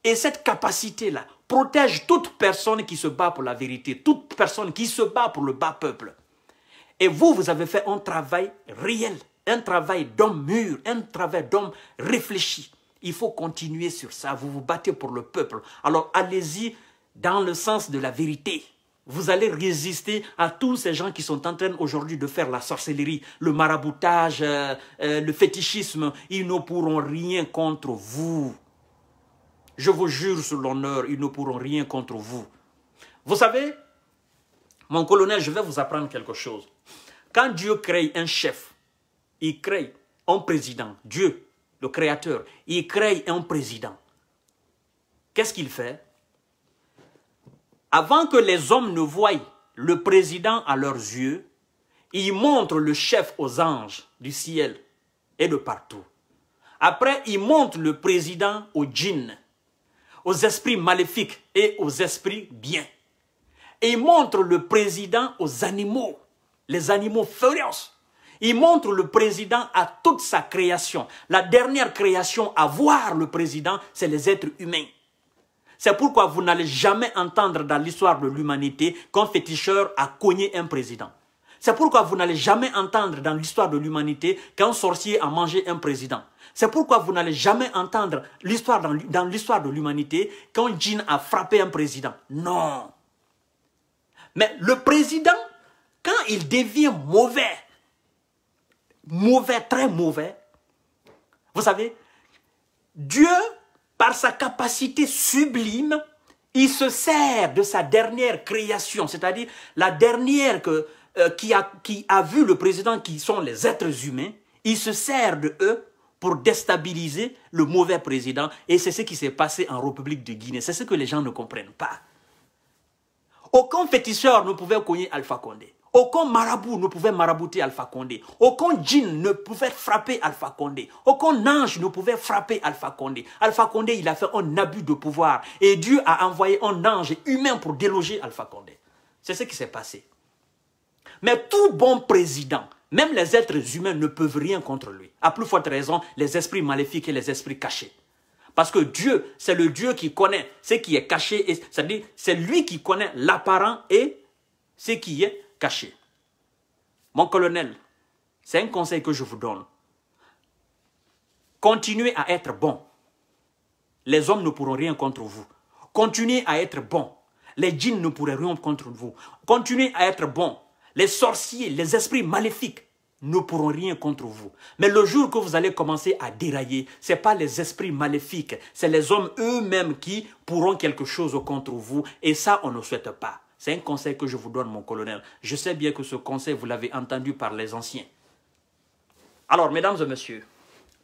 Speaker 1: Et cette capacité-là protège toute personne qui se bat pour la vérité, toute personne qui se bat pour le bas peuple. Et vous, vous avez fait un travail réel, un travail d'homme mûr, un travail d'homme réfléchi. Il faut continuer sur ça. Vous vous battez pour le peuple. Alors allez-y dans le sens de la vérité vous allez résister à tous ces gens qui sont en train aujourd'hui de faire la sorcellerie, le maraboutage, euh, euh, le fétichisme. Ils ne pourront rien contre vous. Je vous jure sur l'honneur, ils ne pourront rien contre vous. Vous savez, mon colonel, je vais vous apprendre quelque chose. Quand Dieu crée un chef, il crée un président. Dieu, le créateur, il crée un président. Qu'est-ce qu'il fait avant que les hommes ne voient le président à leurs yeux, il montre le chef aux anges du ciel et de partout. Après, il montre le président aux djinns, aux esprits maléfiques et aux esprits bien. Et ils montrent le président aux animaux, les animaux féroces. Il montre le président à toute sa création. La dernière création à voir le président, c'est les êtres humains. C'est pourquoi vous n'allez jamais entendre dans l'histoire de l'humanité qu'un féticheur a cogné un président. C'est pourquoi vous n'allez jamais entendre dans l'histoire de l'humanité qu'un sorcier a mangé un président. C'est pourquoi vous n'allez jamais entendre l'histoire dans, dans l'histoire de l'humanité qu'un jean a frappé un président. Non. Mais le président, quand il devient mauvais, mauvais, très mauvais, vous savez, Dieu par sa capacité sublime, il se sert de sa dernière création, c'est-à-dire la dernière que, euh, qui, a, qui a vu le président, qui sont les êtres humains, il se sert de eux pour déstabiliser le mauvais président. Et c'est ce qui s'est passé en République de Guinée. C'est ce que les gens ne comprennent pas. Aucun féticheur ne pouvait cogner Alpha Condé. Aucun marabout ne pouvait marabouter Alpha Condé. Aucun djinn ne pouvait frapper Alpha Condé. Aucun ange ne pouvait frapper Alpha Condé. Alpha Condé, il a fait un abus de pouvoir. Et Dieu a envoyé un ange humain pour déloger Alpha Condé. C'est ce qui s'est passé. Mais tout bon président, même les êtres humains ne peuvent rien contre lui. À plus forte raison, les esprits maléfiques et les esprits cachés. Parce que Dieu, c'est le Dieu qui connaît ce qui est caché. cest à c'est lui qui connaît l'apparent et ce qui est caché. Mon colonel, c'est un conseil que je vous donne. Continuez à être bon. Les hommes ne pourront rien contre vous. Continuez à être bon. Les djinns ne pourront rien contre vous. Continuez à être bon. Les sorciers, les esprits maléfiques ne pourront rien contre vous. Mais le jour que vous allez commencer à dérailler, ce n'est pas les esprits maléfiques, c'est les hommes eux-mêmes qui pourront quelque chose contre vous. Et ça, on ne souhaite pas. C'est un conseil que je vous donne, mon colonel. Je sais bien que ce conseil, vous l'avez entendu par les anciens. Alors, mesdames et messieurs,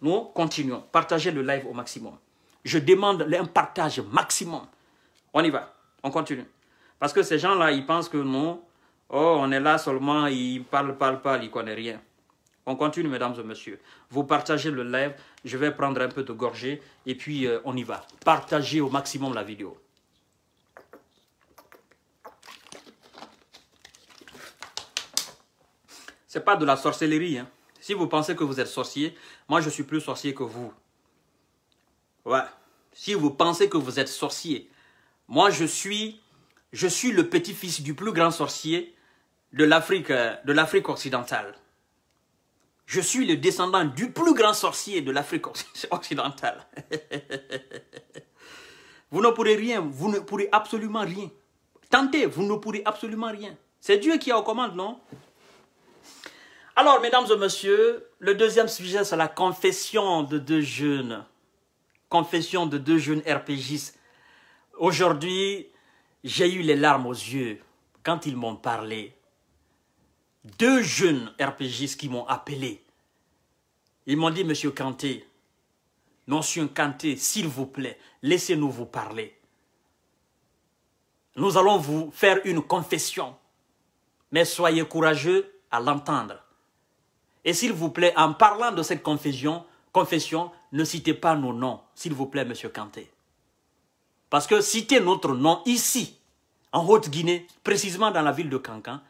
Speaker 1: nous continuons. Partagez le live au maximum. Je demande un partage maximum. On y va. On continue. Parce que ces gens-là, ils pensent que nous, Oh, on est là seulement, il parle, parle, parle, il connaît rien. On continue, mesdames et messieurs. Vous partagez le live, je vais prendre un peu de gorgée et puis euh, on y va. Partagez au maximum la vidéo. C'est pas de la sorcellerie. Hein. Si vous pensez que vous êtes sorcier, moi je suis plus sorcier que vous. Ouais. Si vous pensez que vous êtes sorcier, moi je suis, je suis le petit-fils du plus grand sorcier de l'Afrique, euh, de l'Afrique occidentale. Je suis le descendant du plus grand sorcier de l'Afrique occidentale. vous ne pourrez rien, vous ne pourrez absolument rien. Tentez, vous ne pourrez absolument rien. C'est Dieu qui a aux commandes, non Alors, mesdames et messieurs, le deuxième sujet, c'est la confession de deux jeunes. Confession de deux jeunes RPGistes. Aujourd'hui, j'ai eu les larmes aux yeux quand ils m'ont parlé deux jeunes RPGistes qui m'ont appelé. Ils m'ont dit, Monsieur Kanté, Monsieur Kanté, s'il vous plaît, laissez-nous vous parler. Nous allons vous faire une confession, mais soyez courageux à l'entendre. Et s'il vous plaît, en parlant de cette confession, confession, ne citez pas nos noms, s'il vous plaît, Monsieur Kanté. Parce que citer notre nom ici, en Haute-Guinée, précisément dans la ville de Cancan,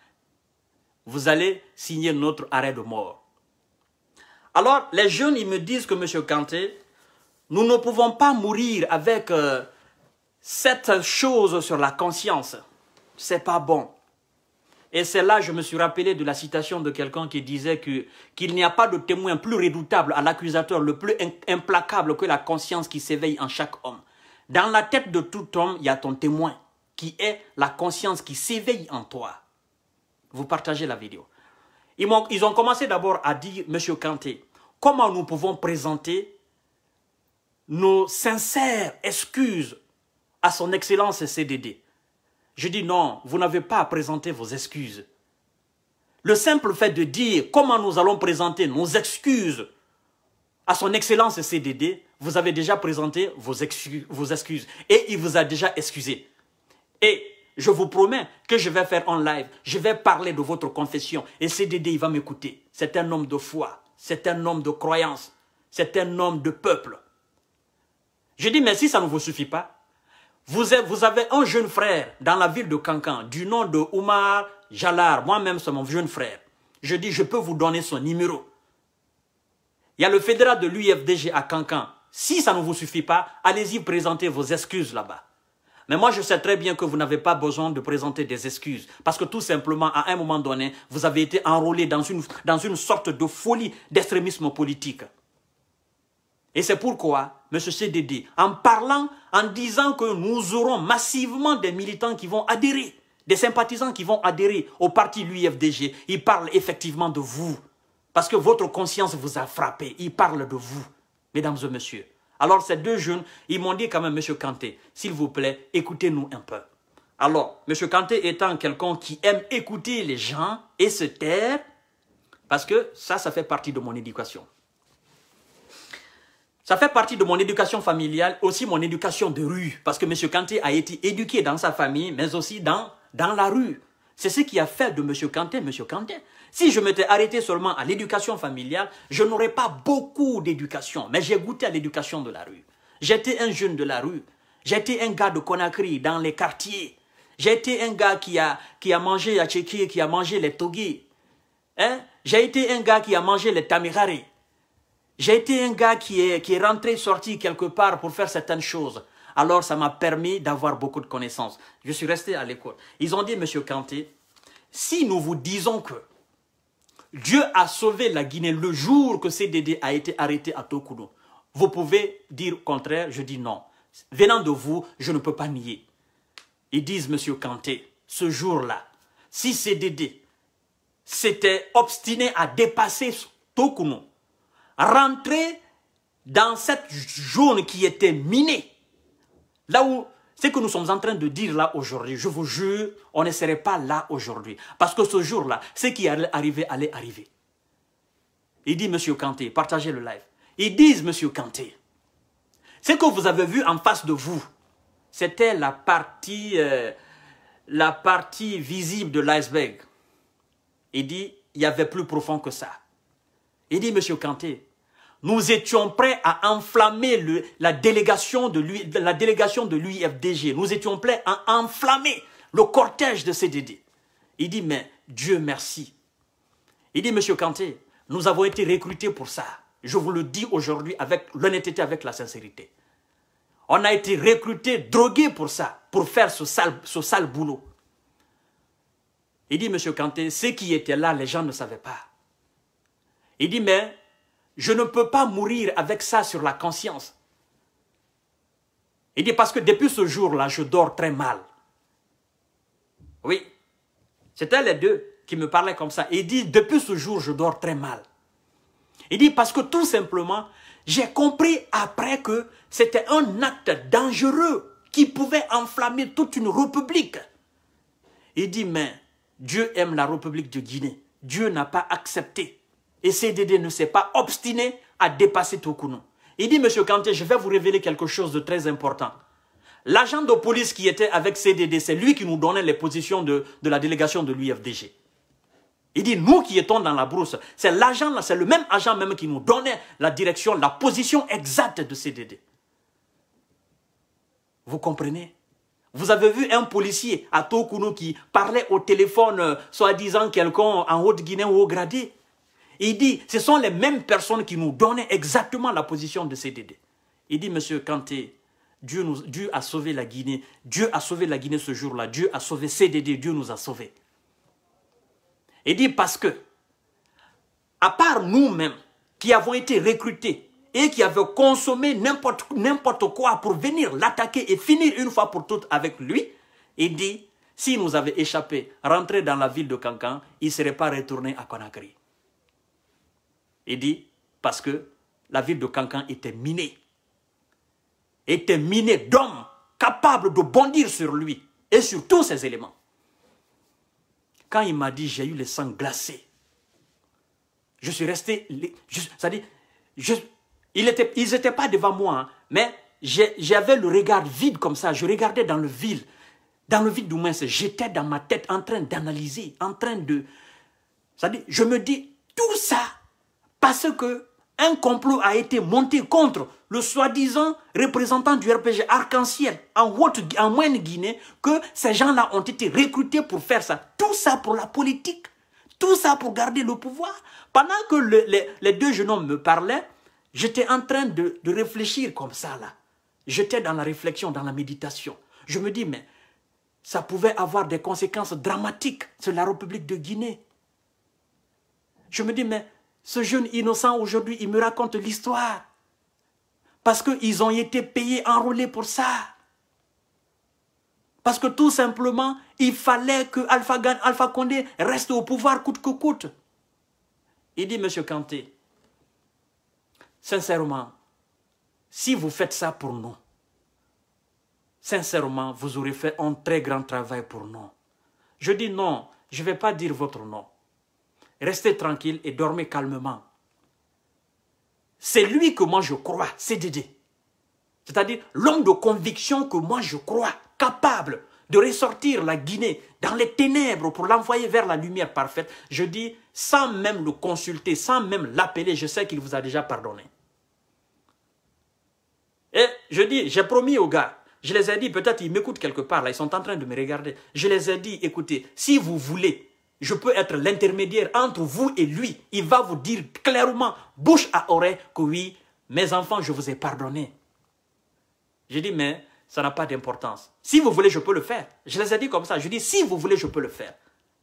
Speaker 1: vous allez signer notre arrêt de mort. Alors, les jeunes, ils me disent que, Monsieur Kanté, nous ne pouvons pas mourir avec euh, cette chose sur la conscience. C'est pas bon. Et c'est là je me suis rappelé de la citation de quelqu'un qui disait qu'il n'y a pas de témoin plus redoutable à l'accusateur, le plus implacable que la conscience qui s'éveille en chaque homme. Dans la tête de tout homme, il y a ton témoin, qui est la conscience qui s'éveille en toi vous partagez la vidéo. Ils ont, commencé d'abord à dire, Monsieur Kanté, comment nous pouvons présenter nos sincères excuses à son excellence CDD. Je dis non, vous n'avez pas à présenter vos excuses. Le simple fait de dire comment nous allons présenter nos excuses à son excellence CDD, vous avez déjà présenté vos excuses, vos excuses et il vous a déjà excusé. Et je vous promets que je vais faire en live. Je vais parler de votre confession. Et CDD, il va m'écouter. C'est un homme de foi. C'est un homme de croyance. C'est un homme de peuple. Je dis, mais si ça ne vous suffit pas, vous avez, un jeune frère dans la ville de Cancan, du nom de Oumar Jalar. Moi-même, c'est mon jeune frère. Je dis, je peux vous donner son numéro. Il y a le fédéral de l'UFDG à Cancan. Si ça ne vous suffit pas, allez-y présenter vos excuses là-bas. Mais moi, je sais très bien que vous n'avez pas besoin de présenter des excuses. Parce que tout simplement, à un moment donné, vous avez été enrôlé dans une, dans une sorte de folie d'extrémisme politique. Et c'est pourquoi M. CDD, en parlant, en disant que nous aurons massivement des militants qui vont adhérer, des sympathisants qui vont adhérer au parti l'UFDG, il parle effectivement de vous. Parce que votre conscience vous a frappé. Il parle de vous, mesdames et messieurs. Alors ces deux jeunes, ils m'ont dit quand même, Monsieur Kanté, s'il vous plaît, écoutez-nous un peu. Alors, Monsieur Kanté étant quelqu'un qui aime écouter les gens et se taire, parce que ça, ça fait partie de mon éducation. Ça fait partie de mon éducation familiale, aussi mon éducation de rue, parce que Monsieur Kanté a été éduqué dans sa famille, mais aussi dans, la rue. C'est ce qui a fait de Monsieur Kanté, Monsieur Kanté. Si je m'étais arrêté seulement à l'éducation familiale, je n'aurais pas beaucoup d'éducation, mais j'ai goûté à l'éducation de la rue. J'étais un jeune de la rue. J'étais un gars de Conakry, dans les quartiers. J'étais un gars qui a, qui a mangé à Tchéki, qui a mangé les Togui. Hein? J'ai été un gars qui a mangé les Tamirari. J'ai été un gars qui est, qui est rentré, sorti quelque part pour faire certaines choses. Alors, ça m'a permis d'avoir beaucoup de connaissances. Je suis resté à l'école. Ils ont dit, Monsieur Kanté, si nous vous disons que Dieu a sauvé la Guinée le jour que CDD a été arrêté à Tokuno. Vous pouvez dire contraire, je dis non. Venant de vous, je ne peux pas nier. Ils disent, Monsieur Kanté, ce jour-là, si CDD s'était obstiné à dépasser Tokuno, rentrer dans cette zone qui était minée, là où ce que nous sommes en train de dire là aujourd'hui, je vous jure, on ne serait pas là aujourd'hui. Parce que ce jour-là, ce qui allait arriver allait arriver. Il dit, Monsieur Kanté, partagez le live. Ils disent, Monsieur Kanté, ce que vous avez vu en face de vous, c'était la partie, euh, la partie visible de l'iceberg. Il dit, il y avait plus profond que ça. Il dit, Monsieur Kanté, nous étions prêts à enflammer la délégation de l'UFDG. Nous étions prêts à enflammer le cortège de CDD. Il dit, mais Dieu merci. Il dit, Monsieur Kanté, nous avons été recrutés pour ça. Je vous le dis aujourd'hui avec l'honnêteté, avec la sincérité. On a été recrutés, drogués pour ça, pour faire ce sale, ce sale boulot. Il dit, Monsieur Kanté, ceux qui étaient là, les gens ne savaient pas. Il dit, mais je ne peux pas mourir avec ça sur la conscience. Il dit parce que depuis ce jour-là, je dors très mal. Oui, c'était les deux qui me parlaient comme ça. Il dit depuis ce jour, je dors très mal. Il dit parce que tout simplement, j'ai compris après que c'était un acte dangereux qui pouvait enflammer toute une république. Il dit mais Dieu aime la République de Guinée. Dieu n'a pas accepté et CDD ne s'est pas obstiné à dépasser Tokuno. Il dit, Monsieur Kanté, je vais vous révéler quelque chose de très important. L'agent de police qui était avec CDD, c'est lui qui nous donnait les positions de, la délégation de l'UFDG. Il dit, nous qui étions dans la brousse, c'est l'agent, c'est le même agent même qui nous donnait la direction, la position exacte de CDD. Vous comprenez Vous avez vu un policier à Tokuno qui parlait au téléphone, euh, soi-disant quelqu'un en Haute-Guinée ou au gradé il dit, ce sont les mêmes personnes qui nous donnaient exactement la position de CDD. Il dit, Monsieur Kanté, Dieu, a sauvé la Guinée. Dieu a sauvé la Guinée ce jour-là. Dieu a sauvé CDD. Dieu nous a sauvés. Il dit, parce que, à part nous-mêmes, qui avons été recrutés et qui avons consommé n'importe quoi pour venir l'attaquer et finir une fois pour toutes avec lui, il dit, si nous avait échappé, rentré dans la ville de Cancan, il ne serait pas retourné à Conakry. Il dit, parce que la ville de Cancan était minée. Était minée d'hommes capables de bondir sur lui et sur tous ses éléments. Quand il m'a dit, j'ai eu le sang glacé, je suis resté, Ça dit, il ils n'étaient pas devant moi, hein, mais j'avais le regard vide comme ça, je regardais dans le vide, dans le vide du j'étais dans ma tête en train d'analyser, en train de... Ça dit, je me dis, tout ça, parce que un complot a été monté contre le soi-disant représentant du RPG Arc-en-Ciel en en Moyenne-Guinée, que ces gens-là ont été recrutés pour faire ça. Tout ça pour la politique, tout ça pour garder le pouvoir. Pendant que les deux jeunes hommes me parlaient, j'étais en train de, de réfléchir comme ça là. J'étais dans la réflexion, dans la méditation. Je me dis, mais ça pouvait avoir des conséquences dramatiques sur la République de Guinée. Je me dis, mais ce jeune innocent, aujourd'hui, il me raconte l'histoire. Parce qu'ils ont été payés, enrôlés pour ça. Parce que tout simplement, il fallait que Alpha, Alpha Condé reste au pouvoir coûte que coûte. Il dit, Monsieur Kanté, sincèrement, si vous faites ça pour nous, sincèrement, vous aurez fait un très grand travail pour nous. Je dis non, je ne vais pas dire votre nom. Restez tranquille et dormez calmement. C'est lui que moi je crois, c'est CDD. C'est-à-dire l'homme de conviction que moi je crois, capable de ressortir la Guinée dans les ténèbres pour l'envoyer vers la lumière parfaite, je dis, sans même le consulter, sans même l'appeler, je sais qu'il vous a déjà pardonné. Et je dis, j'ai promis aux gars, je les ai dit, peut-être ils m'écoutent quelque part, là, ils sont en train de me regarder. Je les ai dit, écoutez, si vous voulez je peux être l'intermédiaire entre vous et lui. Il va vous dire clairement, bouche à oreille, que oui, mes enfants, je vous ai pardonné. Je dis, mais ça n'a pas d'importance. Si vous voulez, je peux le faire. Je les ai dit comme ça. Je dis, si vous voulez, je peux le faire.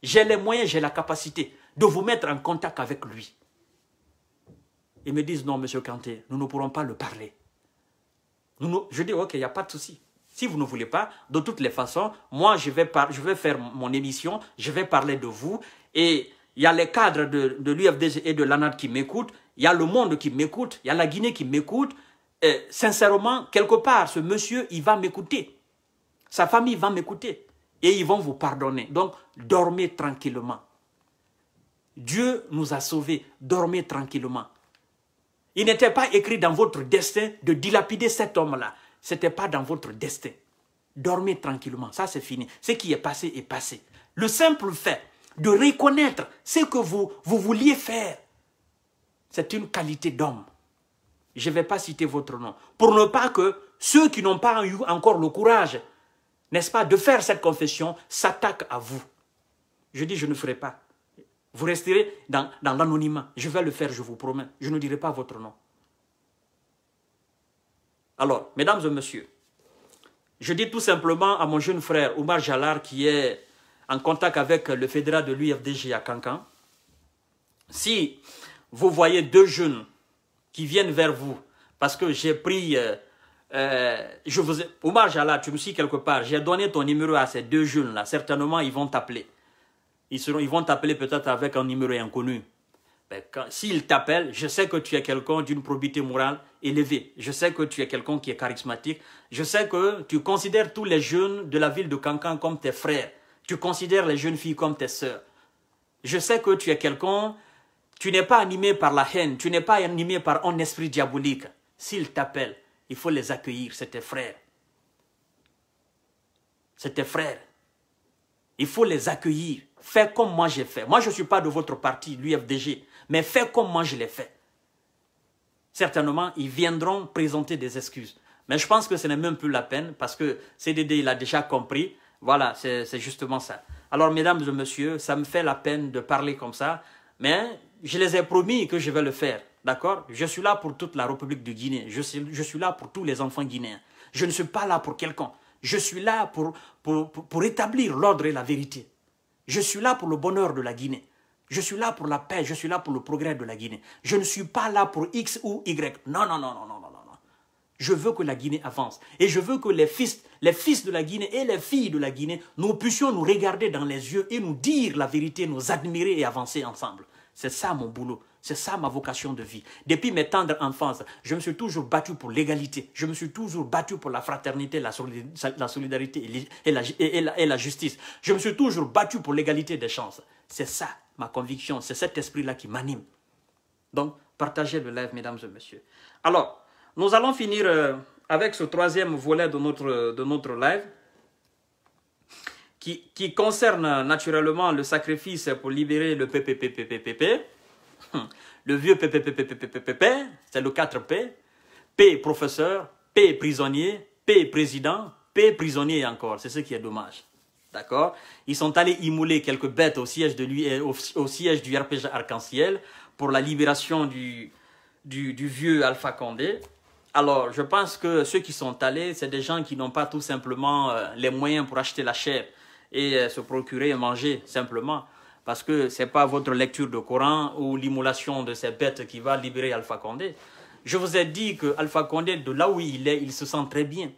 Speaker 1: J'ai les moyens, j'ai la capacité de vous mettre en contact avec lui. Ils me disent, non, monsieur Kanté, nous ne pourrons pas le parler. je dis, ok, il n'y a pas de souci. Si vous ne voulez pas, de toutes les façons, moi, je vais, faire mon émission, je vais parler de vous. Et il y a les cadres de, de l'UFDG et de l'ANAD qui m'écoutent. Il y a le monde qui m'écoute. Il y a la Guinée qui m'écoute. sincèrement, quelque part, ce monsieur, il va m'écouter. Sa famille va m'écouter. Et ils vont vous pardonner. Donc, dormez tranquillement. Dieu nous a sauvés. Dormez tranquillement. Il n'était pas écrit dans votre destin de dilapider cet homme-là ce n'était pas dans votre destin. Dormez tranquillement, ça c'est fini. Ce qui est passé est passé. Le simple fait de reconnaître ce que vous, vous vouliez faire, c'est une qualité d'homme. Je ne vais pas citer votre nom. Pour ne pas que ceux qui n'ont pas eu encore le courage, n'est-ce pas, de faire cette confession, s'attaquent à vous. Je dis, je ne ferai pas. Vous resterez dans l'anonymat. Je vais le faire, je vous promets. Je ne dirai pas votre nom. Alors, mesdames et messieurs, je dis tout simplement à mon jeune frère Omar Jalar, qui est en contact avec le fédéral de l'UFDG à Cancan, si vous voyez deux jeunes qui viennent vers vous, parce que j'ai pris... Euh, euh, Omar Jalar, tu me suis quelque part, j'ai donné ton numéro à ces deux jeunes-là. Certainement, ils vont t'appeler. Ils, ils vont t'appeler peut-être avec un numéro inconnu. Ben, s'il t'appelle, je sais que tu es quelqu'un d'une probité morale élevée. Je sais que tu es quelqu'un qui est charismatique. Je sais que tu considères tous les jeunes de la ville de Cancan comme tes frères. Tu considères les jeunes filles comme tes sœurs. Je sais que tu es quelqu'un, tu n'es pas animé par la haine, tu n'es pas animé par un esprit diabolique. S'il t'appelle, il faut les accueillir, c'est tes frères. C'est tes frères. Il faut les accueillir. Fais comme moi j'ai fait. Moi, je ne suis pas de votre parti, l'UFDG mais fais comme moi je l'ai fait. Certainement, ils viendront présenter des excuses. Mais je pense que ce n'est même plus la peine parce que CDD, il a déjà compris. Voilà, c'est justement ça. Alors, mesdames et messieurs, ça me fait la peine de parler comme ça, mais je les ai promis que je vais le faire. D'accord Je suis là pour toute la République de Guinée. Je suis, je suis là pour tous les enfants guinéens. Je ne suis pas là pour quelqu'un. Je suis là pour, pour établir l'ordre et la vérité. Je suis là pour le bonheur de la Guinée. Je suis là pour la paix, je suis là pour le progrès de la Guinée. Je ne suis pas là pour X ou Y. Non, non, non, non, non, non, non. Je veux que la Guinée avance. Et je veux que les fils, les fils de la Guinée et les filles de la Guinée, nous puissions nous regarder dans les yeux et nous dire la vérité, nous admirer et avancer ensemble. C'est ça mon boulot. C'est ça ma vocation de vie. Depuis mes tendres enfances, je me suis toujours battu pour l'égalité. Je me suis toujours battu pour la fraternité, la solidarité et la justice. Je me suis toujours battu pour l'égalité des chances. C'est ça ma conviction, c'est cet esprit-là qui m'anime. Donc, partagez le live, mesdames et messieurs. Alors, nous allons finir avec ce troisième volet de notre, de notre live. Qui, concerne naturellement le sacrifice pour libérer le PPPPPPP, le vieux PPPPPPP, c'est le 4P, P professeur, P prisonnier, P président, P prisonnier encore, c'est ce qui est dommage. D'accord Ils sont allés immoler quelques bêtes au siège, e, au, siège du RPG Arc-en-Ciel pour la libération du, vieux Alpha Condé. Alors, je pense que ceux qui sont allés, c'est des gens qui n'ont pas tout simplement euh, les moyens pour acheter la chair et euh, se procurer et manger simplement. Parce que ce n'est pas votre lecture de Coran ou l'immolation de ces bêtes qui va libérer Alpha Condé. Je vous ai dit que Alpha Condé, de là où il est, il se sent très bien.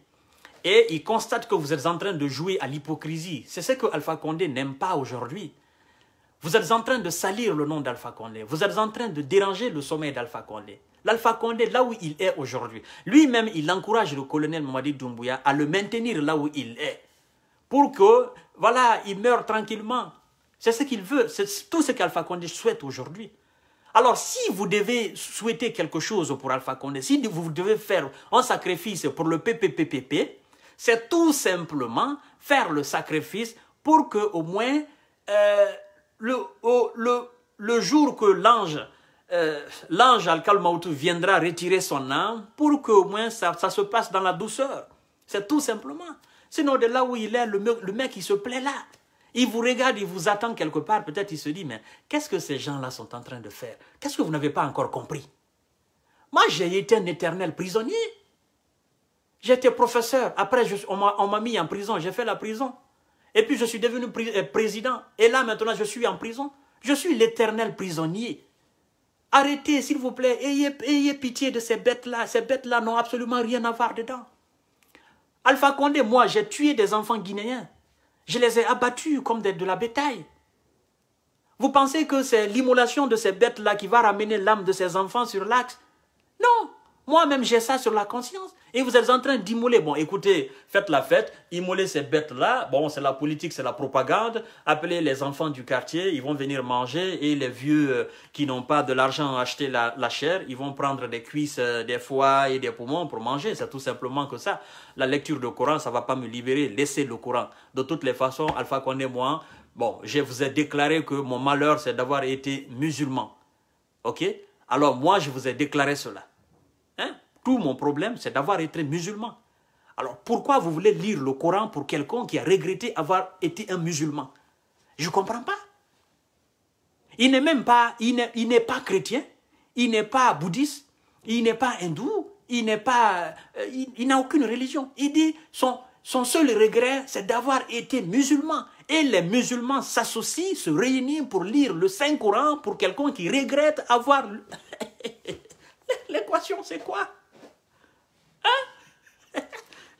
Speaker 1: Et il constate que vous êtes en train de jouer à l'hypocrisie. C'est ce que Alpha Condé n'aime pas aujourd'hui. Vous êtes en train de salir le nom d'Alpha Condé. Vous êtes en train de déranger le sommet d'Alpha Condé. L'Alpha Condé, là où il est aujourd'hui, lui-même, il encourage le colonel Mamadi Doumbouya à le maintenir là où il est. Pour que, voilà, il meure tranquillement. C'est ce qu'il veut. C'est tout ce qu'Alpha Condé souhaite aujourd'hui. Alors, si vous devez souhaiter quelque chose pour Alpha Condé, si vous devez faire un sacrifice pour le PPPPP, c'est tout simplement faire le sacrifice pour que au moins euh, le, le, jour que l'ange euh, l'ange Al-Kalmaoutou viendra retirer son âme pour que au moins ça, se passe dans la douceur. C'est tout simplement. Sinon, de là où il est, le mec, le mec, il se plaît là. Il vous regarde, il vous attend quelque part. Peut-être il se dit, mais qu'est-ce que ces gens-là sont en train de faire Qu'est-ce que vous n'avez pas encore compris Moi, j'ai été un éternel prisonnier. J'étais professeur. Après, on m'a mis en prison. J'ai fait la prison. Et puis, je suis devenu euh, président. Et là, maintenant, je suis en prison. Je suis l'éternel prisonnier. Arrêtez, s'il vous plaît. Ayez, pitié de ces bêtes-là. Ces bêtes-là n'ont absolument rien à voir dedans. Alpha Condé, moi, j'ai tué des enfants guinéens. Je les ai abattus comme de la bétail. Vous pensez que c'est l'immolation de ces bêtes-là qui va ramener l'âme de ces enfants sur l'axe Non, moi-même j'ai ça sur la conscience. Et vous êtes en train d'immoler. Bon, écoutez, faites la fête, immoler ces bêtes-là. Bon, c'est la politique, c'est la propagande. Appelez les enfants du quartier, ils vont venir manger. Et les vieux euh, qui n'ont pas de l'argent à acheter la, chair, ils vont prendre des cuisses, euh, des foies et des poumons pour manger. C'est tout simplement que ça. La lecture du Coran, ça ne va pas me libérer. Laissez le Coran. De toutes les façons, Alpha Condé, moi, bon, je vous ai déclaré que mon malheur, c'est d'avoir été musulman. OK Alors, moi, je vous ai déclaré cela. Tout mon problème, c'est d'avoir été musulman. Alors pourquoi vous voulez lire le Coran pour quelqu'un qui a regretté avoir été un musulman Je ne comprends pas. Il n'est même pas, il n'est pas chrétien, il n'est pas bouddhiste, il n'est pas hindou, il n'est pas, euh, il, n'a aucune religion. Il dit son, son seul regret, c'est d'avoir été musulman. Et les musulmans s'associent, se réunissent pour lire le Saint-Coran pour quelqu'un qui regrette avoir... L'équation, c'est quoi la hein?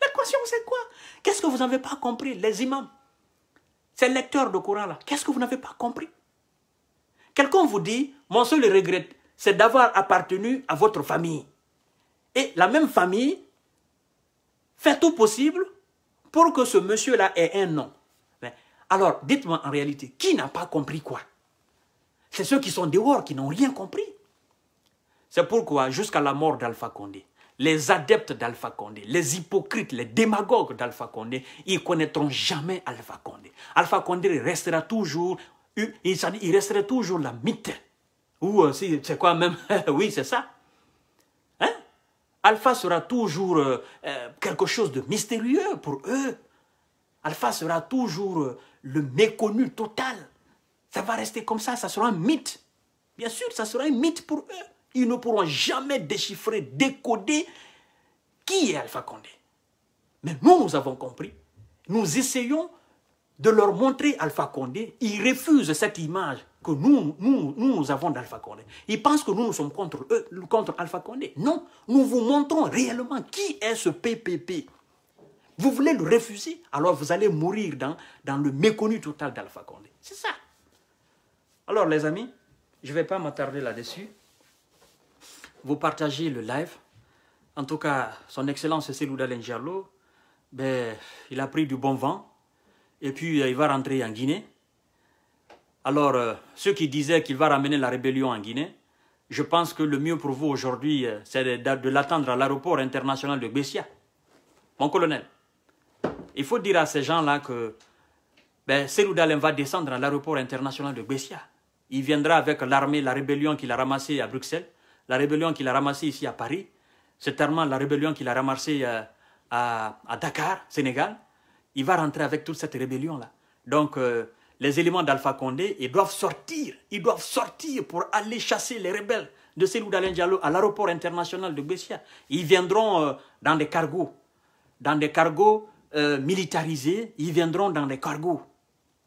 Speaker 1: L'équation, c'est quoi Qu'est-ce que vous n'avez pas compris, les imams Ces lecteurs de courant là qu'est-ce que vous n'avez pas compris Quelqu'un vous dit, mon seul regret, c'est d'avoir appartenu à votre famille. Et la même famille fait tout possible pour que ce monsieur-là ait un nom. alors, dites-moi en réalité, qui n'a pas compris quoi C'est ceux qui sont dehors qui n'ont rien compris. C'est pourquoi, jusqu'à la mort d'Alpha Condé, les adeptes d'Alpha Condé, les hypocrites, les démagogues d'Alpha Condé, ils connaîtront jamais Alpha Condé. Alpha Condé restera toujours, il restera toujours la mythe. Ou euh, c'est quoi même Oui, c'est ça. Hein? Alpha sera toujours euh, euh, quelque chose de mystérieux pour eux. Alpha sera toujours le méconnu total. Ça va rester comme ça, ça sera un mythe. Bien sûr, ça sera un mythe pour eux. Ils ne pourront jamais déchiffrer, décoder qui est Alpha Condé. Mais nous, nous avons compris. Nous essayons de leur montrer Alpha Condé. Ils refusent cette image que nous, nous, nous avons d'Alpha Condé. Ils pensent que nous, sommes contre eux, contre Alpha Condé. Non, nous vous montrons réellement qui est ce PPP. Vous voulez le refuser, alors vous allez mourir dans, dans le méconnu total d'Alpha Condé. C'est ça. Alors les amis, je ne vais pas m'attarder là-dessus vous partagez le live. En tout cas, son excellence Selouda Diallo ben, il a pris du bon vent et puis euh, il va rentrer en Guinée. Alors, euh, ceux qui disaient qu'il va ramener la rébellion en Guinée, je pense que le mieux pour vous aujourd'hui, euh, c'est de, l'attendre à l'aéroport international de Bessia. Mon colonel, il faut dire à ces gens-là que ben, va descendre à l'aéroport international de Bessia. Il viendra avec l'armée, la rébellion qu'il a ramassée à Bruxelles la rébellion qu'il a ramassée ici à Paris, c'est tellement la rébellion qu'il a ramassée euh, à, Dakar, Sénégal, il va rentrer avec toute cette rébellion-là. Donc, euh, les éléments d'Alpha Condé, ils doivent sortir, ils doivent sortir pour aller chasser les rebelles de Seloud d'Alain Diallo à l'aéroport international de Bessia. Ils viendront euh, dans des cargos, dans des cargos militarisés, ils viendront dans des cargos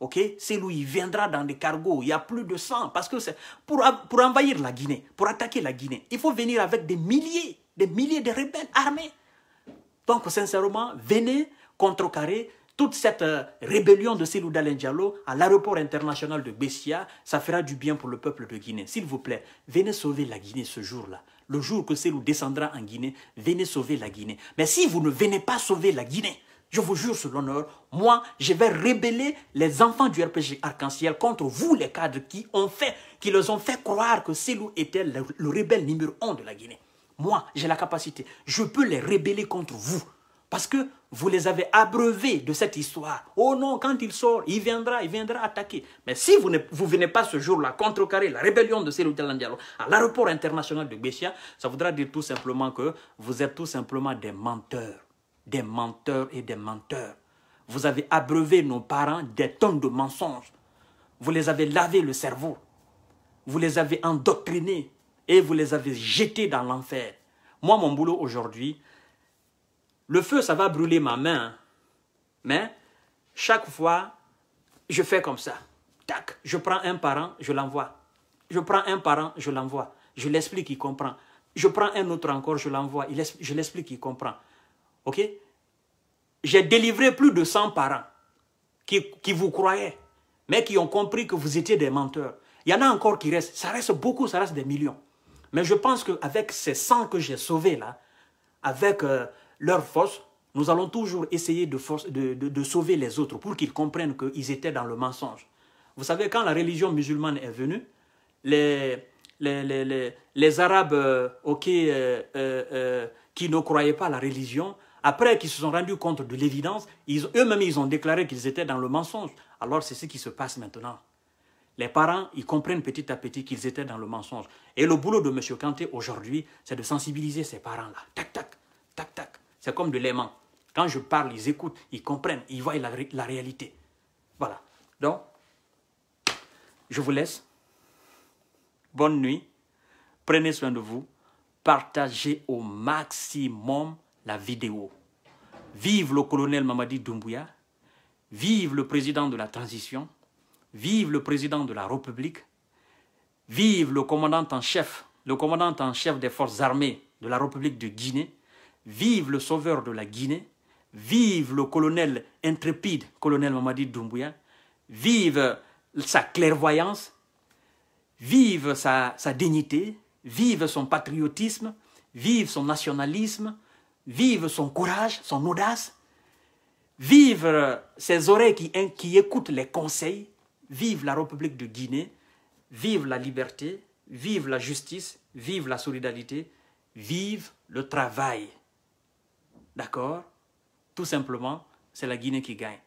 Speaker 1: ok, lui, il viendra dans des cargos, il y a plus de 100, parce que pour, pour envahir la Guinée, pour attaquer la Guinée, il faut venir avec des milliers, des milliers de rebelles armés. Donc, sincèrement, venez contrecarrer toute cette euh, rébellion de Selou Diallo à l'aéroport international de Bessia, ça fera du bien pour le peuple de Guinée. S'il vous plaît, venez sauver la Guinée ce jour-là. Le jour que Selou descendra en Guinée, venez sauver la Guinée. Mais si vous ne venez pas sauver la Guinée, je vous jure sur l'honneur, moi, je vais rébeller les enfants du RPG Arc-en-Ciel contre vous, les cadres qui, ont fait, qui les ont fait croire que Selou était le, rebelle numéro un de la Guinée. Moi, j'ai la capacité. Je peux les rébeller contre vous. Parce que vous les avez abreuvés de cette histoire. Oh non, quand il sort, il viendra, il viendra attaquer. Mais si vous ne vous venez pas ce jour-là contrecarrer la rébellion de Célou Diallo à l'aéroport international de Béchia, ça voudra dire tout simplement que vous êtes tout simplement des menteurs des menteurs et des menteurs. Vous avez abreuvé nos parents des tonnes de mensonges. Vous les avez lavé le cerveau. Vous les avez endoctrinés et vous les avez jetés dans l'enfer. Moi, mon boulot aujourd'hui, le feu, ça va brûler ma main. Mais chaque fois, je fais comme ça. Tac, je prends un parent, je l'envoie. Je prends un parent, je l'envoie. Je l'explique, il comprend. Je prends un autre encore, je l'envoie. Je l'explique, il comprend. Ok J'ai délivré plus de 100 parents qui, vous croyaient, mais qui ont compris que vous étiez des menteurs. Il y en a encore qui restent. Ça reste beaucoup, ça reste des millions. Mais je pense qu'avec ces 100 que j'ai sauvés là, avec euh, leur force, nous allons toujours essayer de, de, sauver les autres pour qu'ils comprennent qu'ils étaient dans le mensonge. Vous savez, quand la religion musulmane est venue, les, les, les, Arabes euh, euh, euh, qui ne croyaient pas la religion après qu'ils se sont rendus compte de l'évidence, eux-mêmes, ils ont déclaré qu'ils étaient dans le mensonge. Alors, c'est ce qui se passe maintenant. Les parents, ils comprennent petit à petit qu'ils étaient dans le mensonge. Et le boulot de M. Kanté aujourd'hui, c'est de sensibiliser ces parents-là. Tac, tac, tac, tac. C'est comme de l'aimant. Quand je parle, ils écoutent, ils comprennent, ils voient la, la réalité. Voilà. Donc, je vous laisse. Bonne nuit. Prenez soin de vous. Partagez au maximum la vidéo. Vive le colonel Mamadi Doumbouya, vive le président de la transition, vive le président de la République, vive le commandant en chef, le commandant en chef des forces armées de la République de Guinée, vive le sauveur de la Guinée, vive le colonel intrépide, colonel Mamadi Doumbouya, vive sa clairvoyance, vive sa dignité, vive son patriotisme, vive son nationalisme, Vive son courage, son audace, vive euh, ses oreilles qui, qui écoutent les conseils, vive la République de Guinée, vive la liberté, vive la justice, vive la solidarité, vive le travail. D'accord Tout simplement, c'est la Guinée qui gagne.